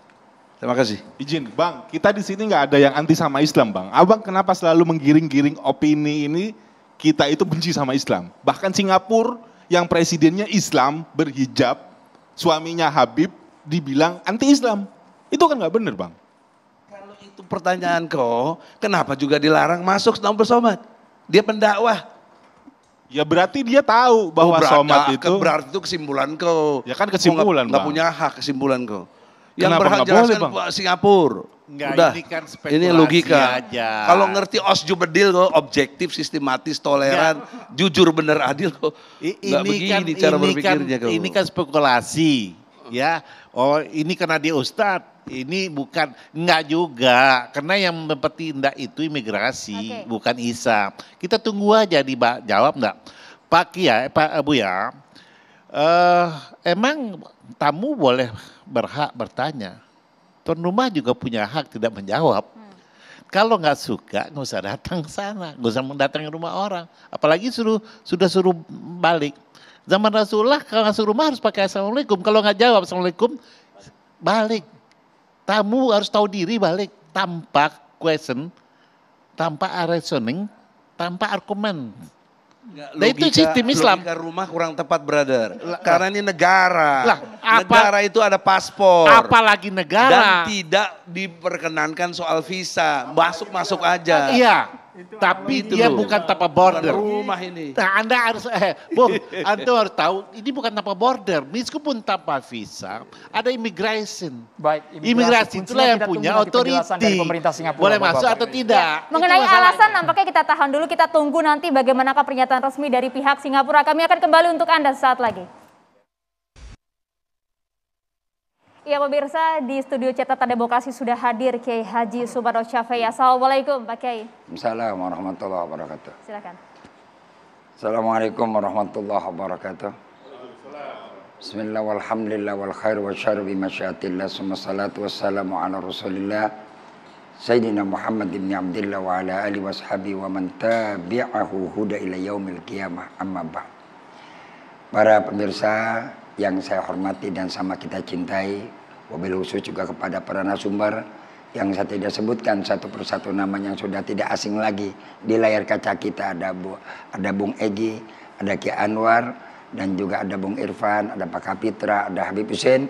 Terima kasih. Izin, Bang, kita di sini nggak ada yang anti sama Islam, Bang. Abang kenapa selalu menggiring-giring opini ini kita itu benci sama Islam. Bahkan Singapura yang presidennya Islam berhijab, suaminya Habib dibilang anti-Islam. Itu kan nggak benar bang. Kalau itu pertanyaan kau, kenapa juga dilarang masuk setahun bersobat? Dia pendakwah. Ya berarti dia tahu oh, bahwa oh, somat ah, itu. Berarti itu kesimpulan kau. Ya kan kesimpulan. gak, bang. gak punya hak kesimpulan kau. Yang berhak jelaskan Singapura. Enggak, Udah. ini kan spekulasi ini logika. aja. Kalau ngerti osju bedil kok objektif, sistematis, toleran, ya. jujur benar, adil kok. ini begini kan, cara ini kan, berpikirnya kan, Ini kan spekulasi ya. Oh, ini karena dia ustadz ini bukan enggak juga karena yang mempertindak itu imigrasi okay. bukan isa Kita tunggu aja di jawab enggak? Pak Kia, eh, Pak eh, Bu ya. Eh, emang tamu boleh berhak bertanya? tuan rumah juga punya hak tidak menjawab. Hmm. Kalau nggak suka, nggak usah datang sana, nggak usah mendatangi rumah orang. Apalagi suruh sudah suruh balik. Zaman Rasulullah kalau masuk rumah harus pakai assalamualaikum. Kalau nggak jawab assalamualaikum, balik. Tamu harus tahu diri balik. Tanpa question, tanpa reasoning, tanpa argumen nah itu sistem Islam. Logika rumah kurang tepat, brother. L Karena ini negara. Lah, apa, negara itu ada paspor. Apalagi negara. Dan tidak diperkenankan soal visa. Masuk-masuk aja. Iya. Itu Tapi dia bukan tanpa border. Rumah ini. Nah, Anda harus eh, Bu, Anda harus tahu ini bukan tanpa border. Meskipun tanpa visa, ada immigration. Baik, imigrasi, itulah yang punya otoriti. pemerintah Singapura. Boleh masuk atau ini. tidak. Ya, mengenai alasan nampaknya kita tahan dulu, kita tunggu nanti bagaimanakah pernyataan resmi dari pihak Singapura. Kami akan kembali untuk Anda saat lagi. Ya pemirsa di studio catatan demokrasi sudah hadir Kiai Haji Subarno Syafei. Assalamualaikum Pak Kiai. Assalamualaikum warahmatullahi wabarakatuh. Silakan. Assalamualaikum warahmatullahi wabarakatuh. Bismillah walhamdulillah wal khair wa syar bi masyiatillah summa salatu wassalamu ala rasulillah Sayyidina Muhammad ibn Abdullah wa ala ali wa sahabi wa man tabi'ahu huda ila yaumil qiyamah amma ba'd. Para pemirsa yang saya hormati dan sama kita cintai, wabil khusus juga kepada para narasumber yang saya tidak sebutkan satu persatu nama yang sudah tidak asing lagi di layar kaca kita ada Bu, ada Bung Egi, ada Ki Anwar dan juga ada Bung Irfan, ada Pak Kapitra, ada Habib Hussein.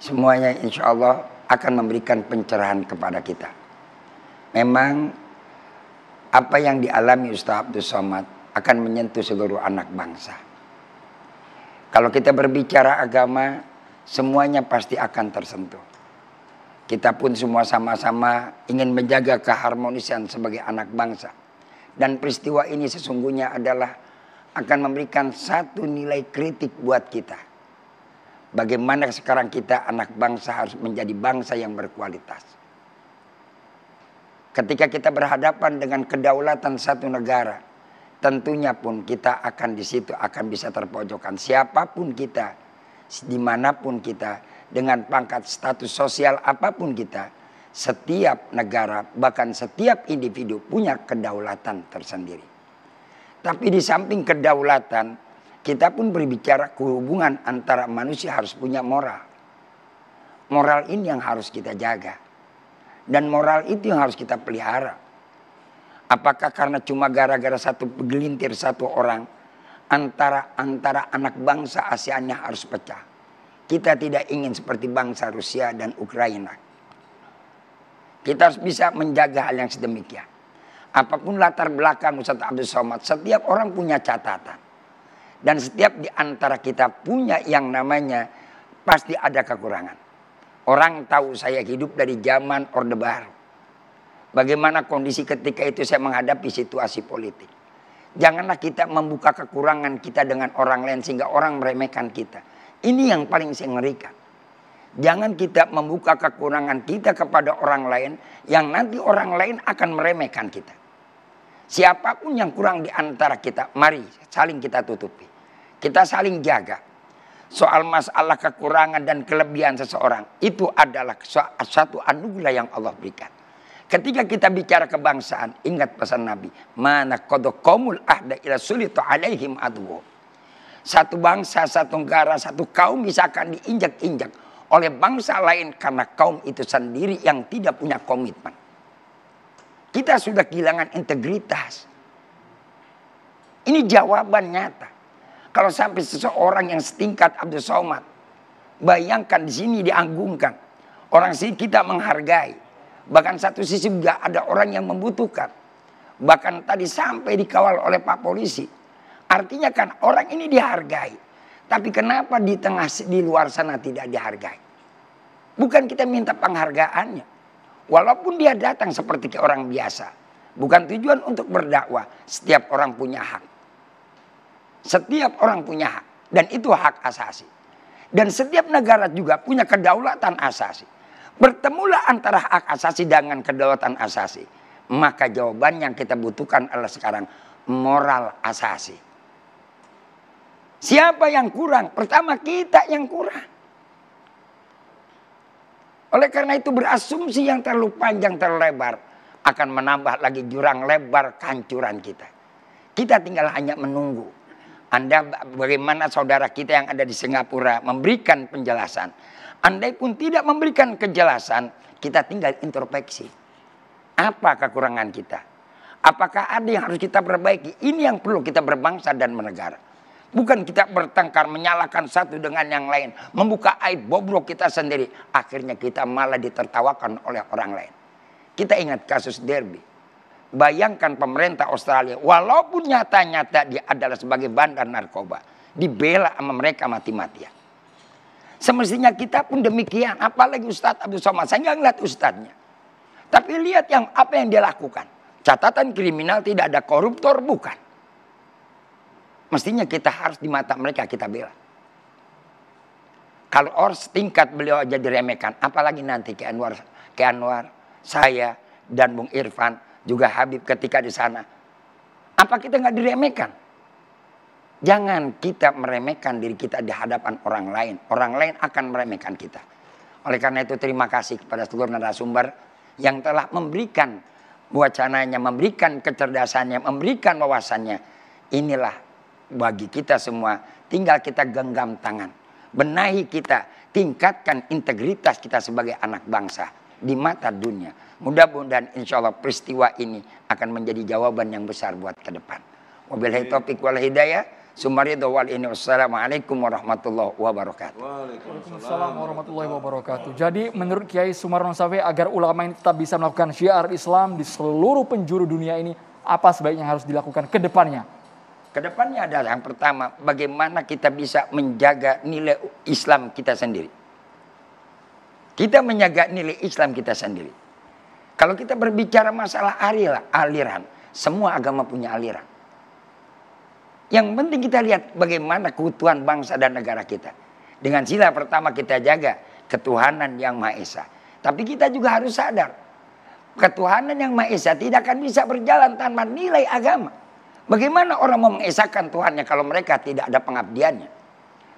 Semuanya insya Allah akan memberikan pencerahan kepada kita. Memang apa yang dialami Ustaz Abdul Somad akan menyentuh seluruh anak bangsa kalau kita berbicara agama, semuanya pasti akan tersentuh. Kita pun semua sama-sama ingin menjaga keharmonisan sebagai anak bangsa. Dan peristiwa ini sesungguhnya adalah akan memberikan satu nilai kritik buat kita. Bagaimana sekarang kita anak bangsa harus menjadi bangsa yang berkualitas. Ketika kita berhadapan dengan kedaulatan satu negara, tentunya pun kita akan di situ akan bisa terpojokan siapapun kita, dimanapun kita, dengan pangkat status sosial apapun kita, setiap negara bahkan setiap individu punya kedaulatan tersendiri. Tapi di samping kedaulatan, kita pun berbicara hubungan antara manusia harus punya moral. Moral ini yang harus kita jaga. Dan moral itu yang harus kita pelihara. Apakah karena cuma gara-gara satu gelintir satu orang antara antara anak bangsa ASEAN-nya harus pecah. Kita tidak ingin seperti bangsa Rusia dan Ukraina. Kita harus bisa menjaga hal yang sedemikian. Apapun latar belakang Ustaz Abdul Somad, setiap orang punya catatan. Dan setiap di antara kita punya yang namanya pasti ada kekurangan. Orang tahu saya hidup dari zaman Orde Baru. Bagaimana kondisi ketika itu saya menghadapi situasi politik. Janganlah kita membuka kekurangan kita dengan orang lain sehingga orang meremehkan kita. Ini yang paling saya ngerikan. Jangan kita membuka kekurangan kita kepada orang lain yang nanti orang lain akan meremehkan kita. Siapapun yang kurang di antara kita, mari saling kita tutupi. Kita saling jaga. Soal masalah kekurangan dan kelebihan seseorang itu adalah suatu anugerah yang Allah berikan. Ketika kita bicara kebangsaan, ingat pesan Nabi. Mana kodok komul ahda ila sulitu alaihim adwo. Satu bangsa, satu negara, satu kaum bisa akan diinjak-injak oleh bangsa lain karena kaum itu sendiri yang tidak punya komitmen. Kita sudah kehilangan integritas. Ini jawaban nyata. Kalau sampai seseorang yang setingkat Abdul Somad, bayangkan di sini dianggungkan. Orang sini kita menghargai Bahkan satu sisi juga ada orang yang membutuhkan. Bahkan tadi sampai dikawal oleh Pak Polisi. Artinya kan orang ini dihargai. Tapi kenapa di tengah di luar sana tidak dihargai? Bukan kita minta penghargaannya. Walaupun dia datang seperti orang biasa. Bukan tujuan untuk berdakwah. Setiap orang punya hak. Setiap orang punya hak. Dan itu hak asasi. Dan setiap negara juga punya kedaulatan asasi. Bertemulah antara hak asasi dengan kedaulatan asasi. Maka jawaban yang kita butuhkan adalah sekarang moral asasi. Siapa yang kurang? Pertama kita yang kurang. Oleh karena itu berasumsi yang terlalu panjang terlalu lebar akan menambah lagi jurang lebar kancuran kita. Kita tinggal hanya menunggu. Anda bagaimana saudara kita yang ada di Singapura memberikan penjelasan Andai pun tidak memberikan kejelasan, kita tinggal introspeksi. Apa kekurangan kita? Apakah ada yang harus kita perbaiki? Ini yang perlu kita berbangsa dan menegara. Bukan kita bertengkar, menyalahkan satu dengan yang lain. Membuka aib bobrok kita sendiri. Akhirnya kita malah ditertawakan oleh orang lain. Kita ingat kasus derby. Bayangkan pemerintah Australia, walaupun nyata-nyata dia adalah sebagai bandar narkoba, dibela sama mereka mati-matian. Semestinya kita pun demikian. Apalagi Ustadz Abdul Somad. Saya nggak ngeliat Ustadznya. Tapi lihat yang apa yang dia lakukan. Catatan kriminal tidak ada koruptor, bukan. Mestinya kita harus di mata mereka kita bela. Kalau ors tingkat beliau aja diremehkan, apalagi nanti ke Anwar, ke Anwar, saya dan Bung Irfan juga Habib ketika di sana. Apa kita nggak diremehkan? Jangan kita meremehkan diri kita di hadapan orang lain. Orang lain akan meremehkan kita. Oleh karena itu terima kasih kepada seluruh narasumber yang telah memberikan wacananya, memberikan kecerdasannya, memberikan wawasannya. Inilah bagi kita semua tinggal kita genggam tangan. Benahi kita, tingkatkan integritas kita sebagai anak bangsa di mata dunia. Mudah-mudahan insya Allah peristiwa ini akan menjadi jawaban yang besar buat ke depan. Wabillahi taufiq wal hidayah. Sumarido wal ini wassalamualaikum warahmatullahi wabarakatuh. Waalaikumsalam warahmatullahi wabarakatuh. Jadi menurut Kiai Sumarno Safi agar ulama ini tetap bisa melakukan syiar Islam di seluruh penjuru dunia ini apa sebaiknya harus dilakukan ke depannya? Ke depannya adalah yang pertama bagaimana kita bisa menjaga nilai Islam kita sendiri. Kita menjaga nilai Islam kita sendiri. Kalau kita berbicara masalah aliran, aliran, semua agama punya aliran. Yang penting kita lihat bagaimana keutuhan bangsa dan negara kita. Dengan sila pertama kita jaga ketuhanan yang Maha Esa. Tapi kita juga harus sadar, ketuhanan yang Maha Esa tidak akan bisa berjalan tanpa nilai agama. Bagaimana orang mau Tuhan Tuhannya kalau mereka tidak ada pengabdiannya?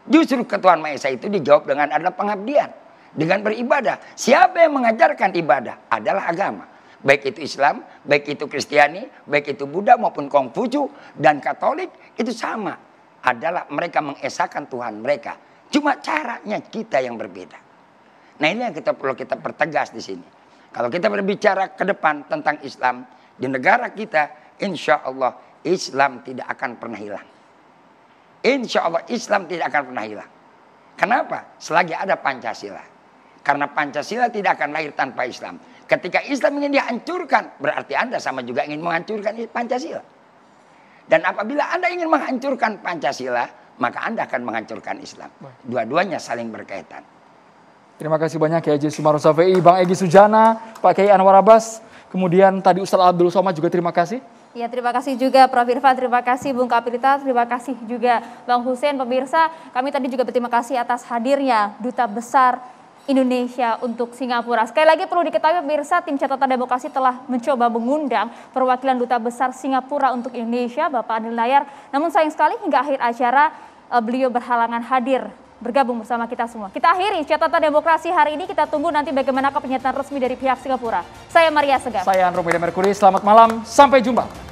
Justru ketuhanan Maha Esa itu dijawab dengan ada pengabdian. Dengan beribadah. Siapa yang mengajarkan ibadah adalah agama baik itu Islam, baik itu Kristiani, baik itu Buddha maupun Konghucu dan Katolik itu sama adalah mereka mengesahkan Tuhan mereka. Cuma caranya kita yang berbeda. Nah ini yang kita perlu kita pertegas di sini. Kalau kita berbicara ke depan tentang Islam di negara kita, insya Allah Islam tidak akan pernah hilang. Insya Allah Islam tidak akan pernah hilang. Kenapa? Selagi ada Pancasila. Karena Pancasila tidak akan lahir tanpa Islam. Ketika Islam ingin dihancurkan, berarti Anda sama juga ingin menghancurkan Pancasila. Dan apabila Anda ingin menghancurkan Pancasila, maka Anda akan menghancurkan Islam. Dua-duanya saling berkaitan. Terima kasih banyak Kiai Sumaro Safei, Bang Egi Sujana, Pak Kiai Anwar Abbas, kemudian tadi Ustaz Abdul Somad juga terima kasih. Ya, terima kasih juga Prof. Irfan, terima kasih Bung Kapilita, terima kasih juga Bang Hussein. Pemirsa, kami tadi juga berterima kasih atas hadirnya Duta Besar Indonesia untuk Singapura. Sekali lagi perlu diketahui pemirsa, tim catatan demokrasi telah mencoba mengundang perwakilan duta besar Singapura untuk Indonesia, Bapak Anil Nayar. Namun sayang sekali hingga akhir acara eh, beliau berhalangan hadir bergabung bersama kita semua. Kita akhiri catatan demokrasi hari ini. Kita tunggu nanti bagaimana pernyataan resmi dari pihak Singapura. Saya Maria Segar. Saya Andromeda Merkuri. Selamat malam. Sampai jumpa.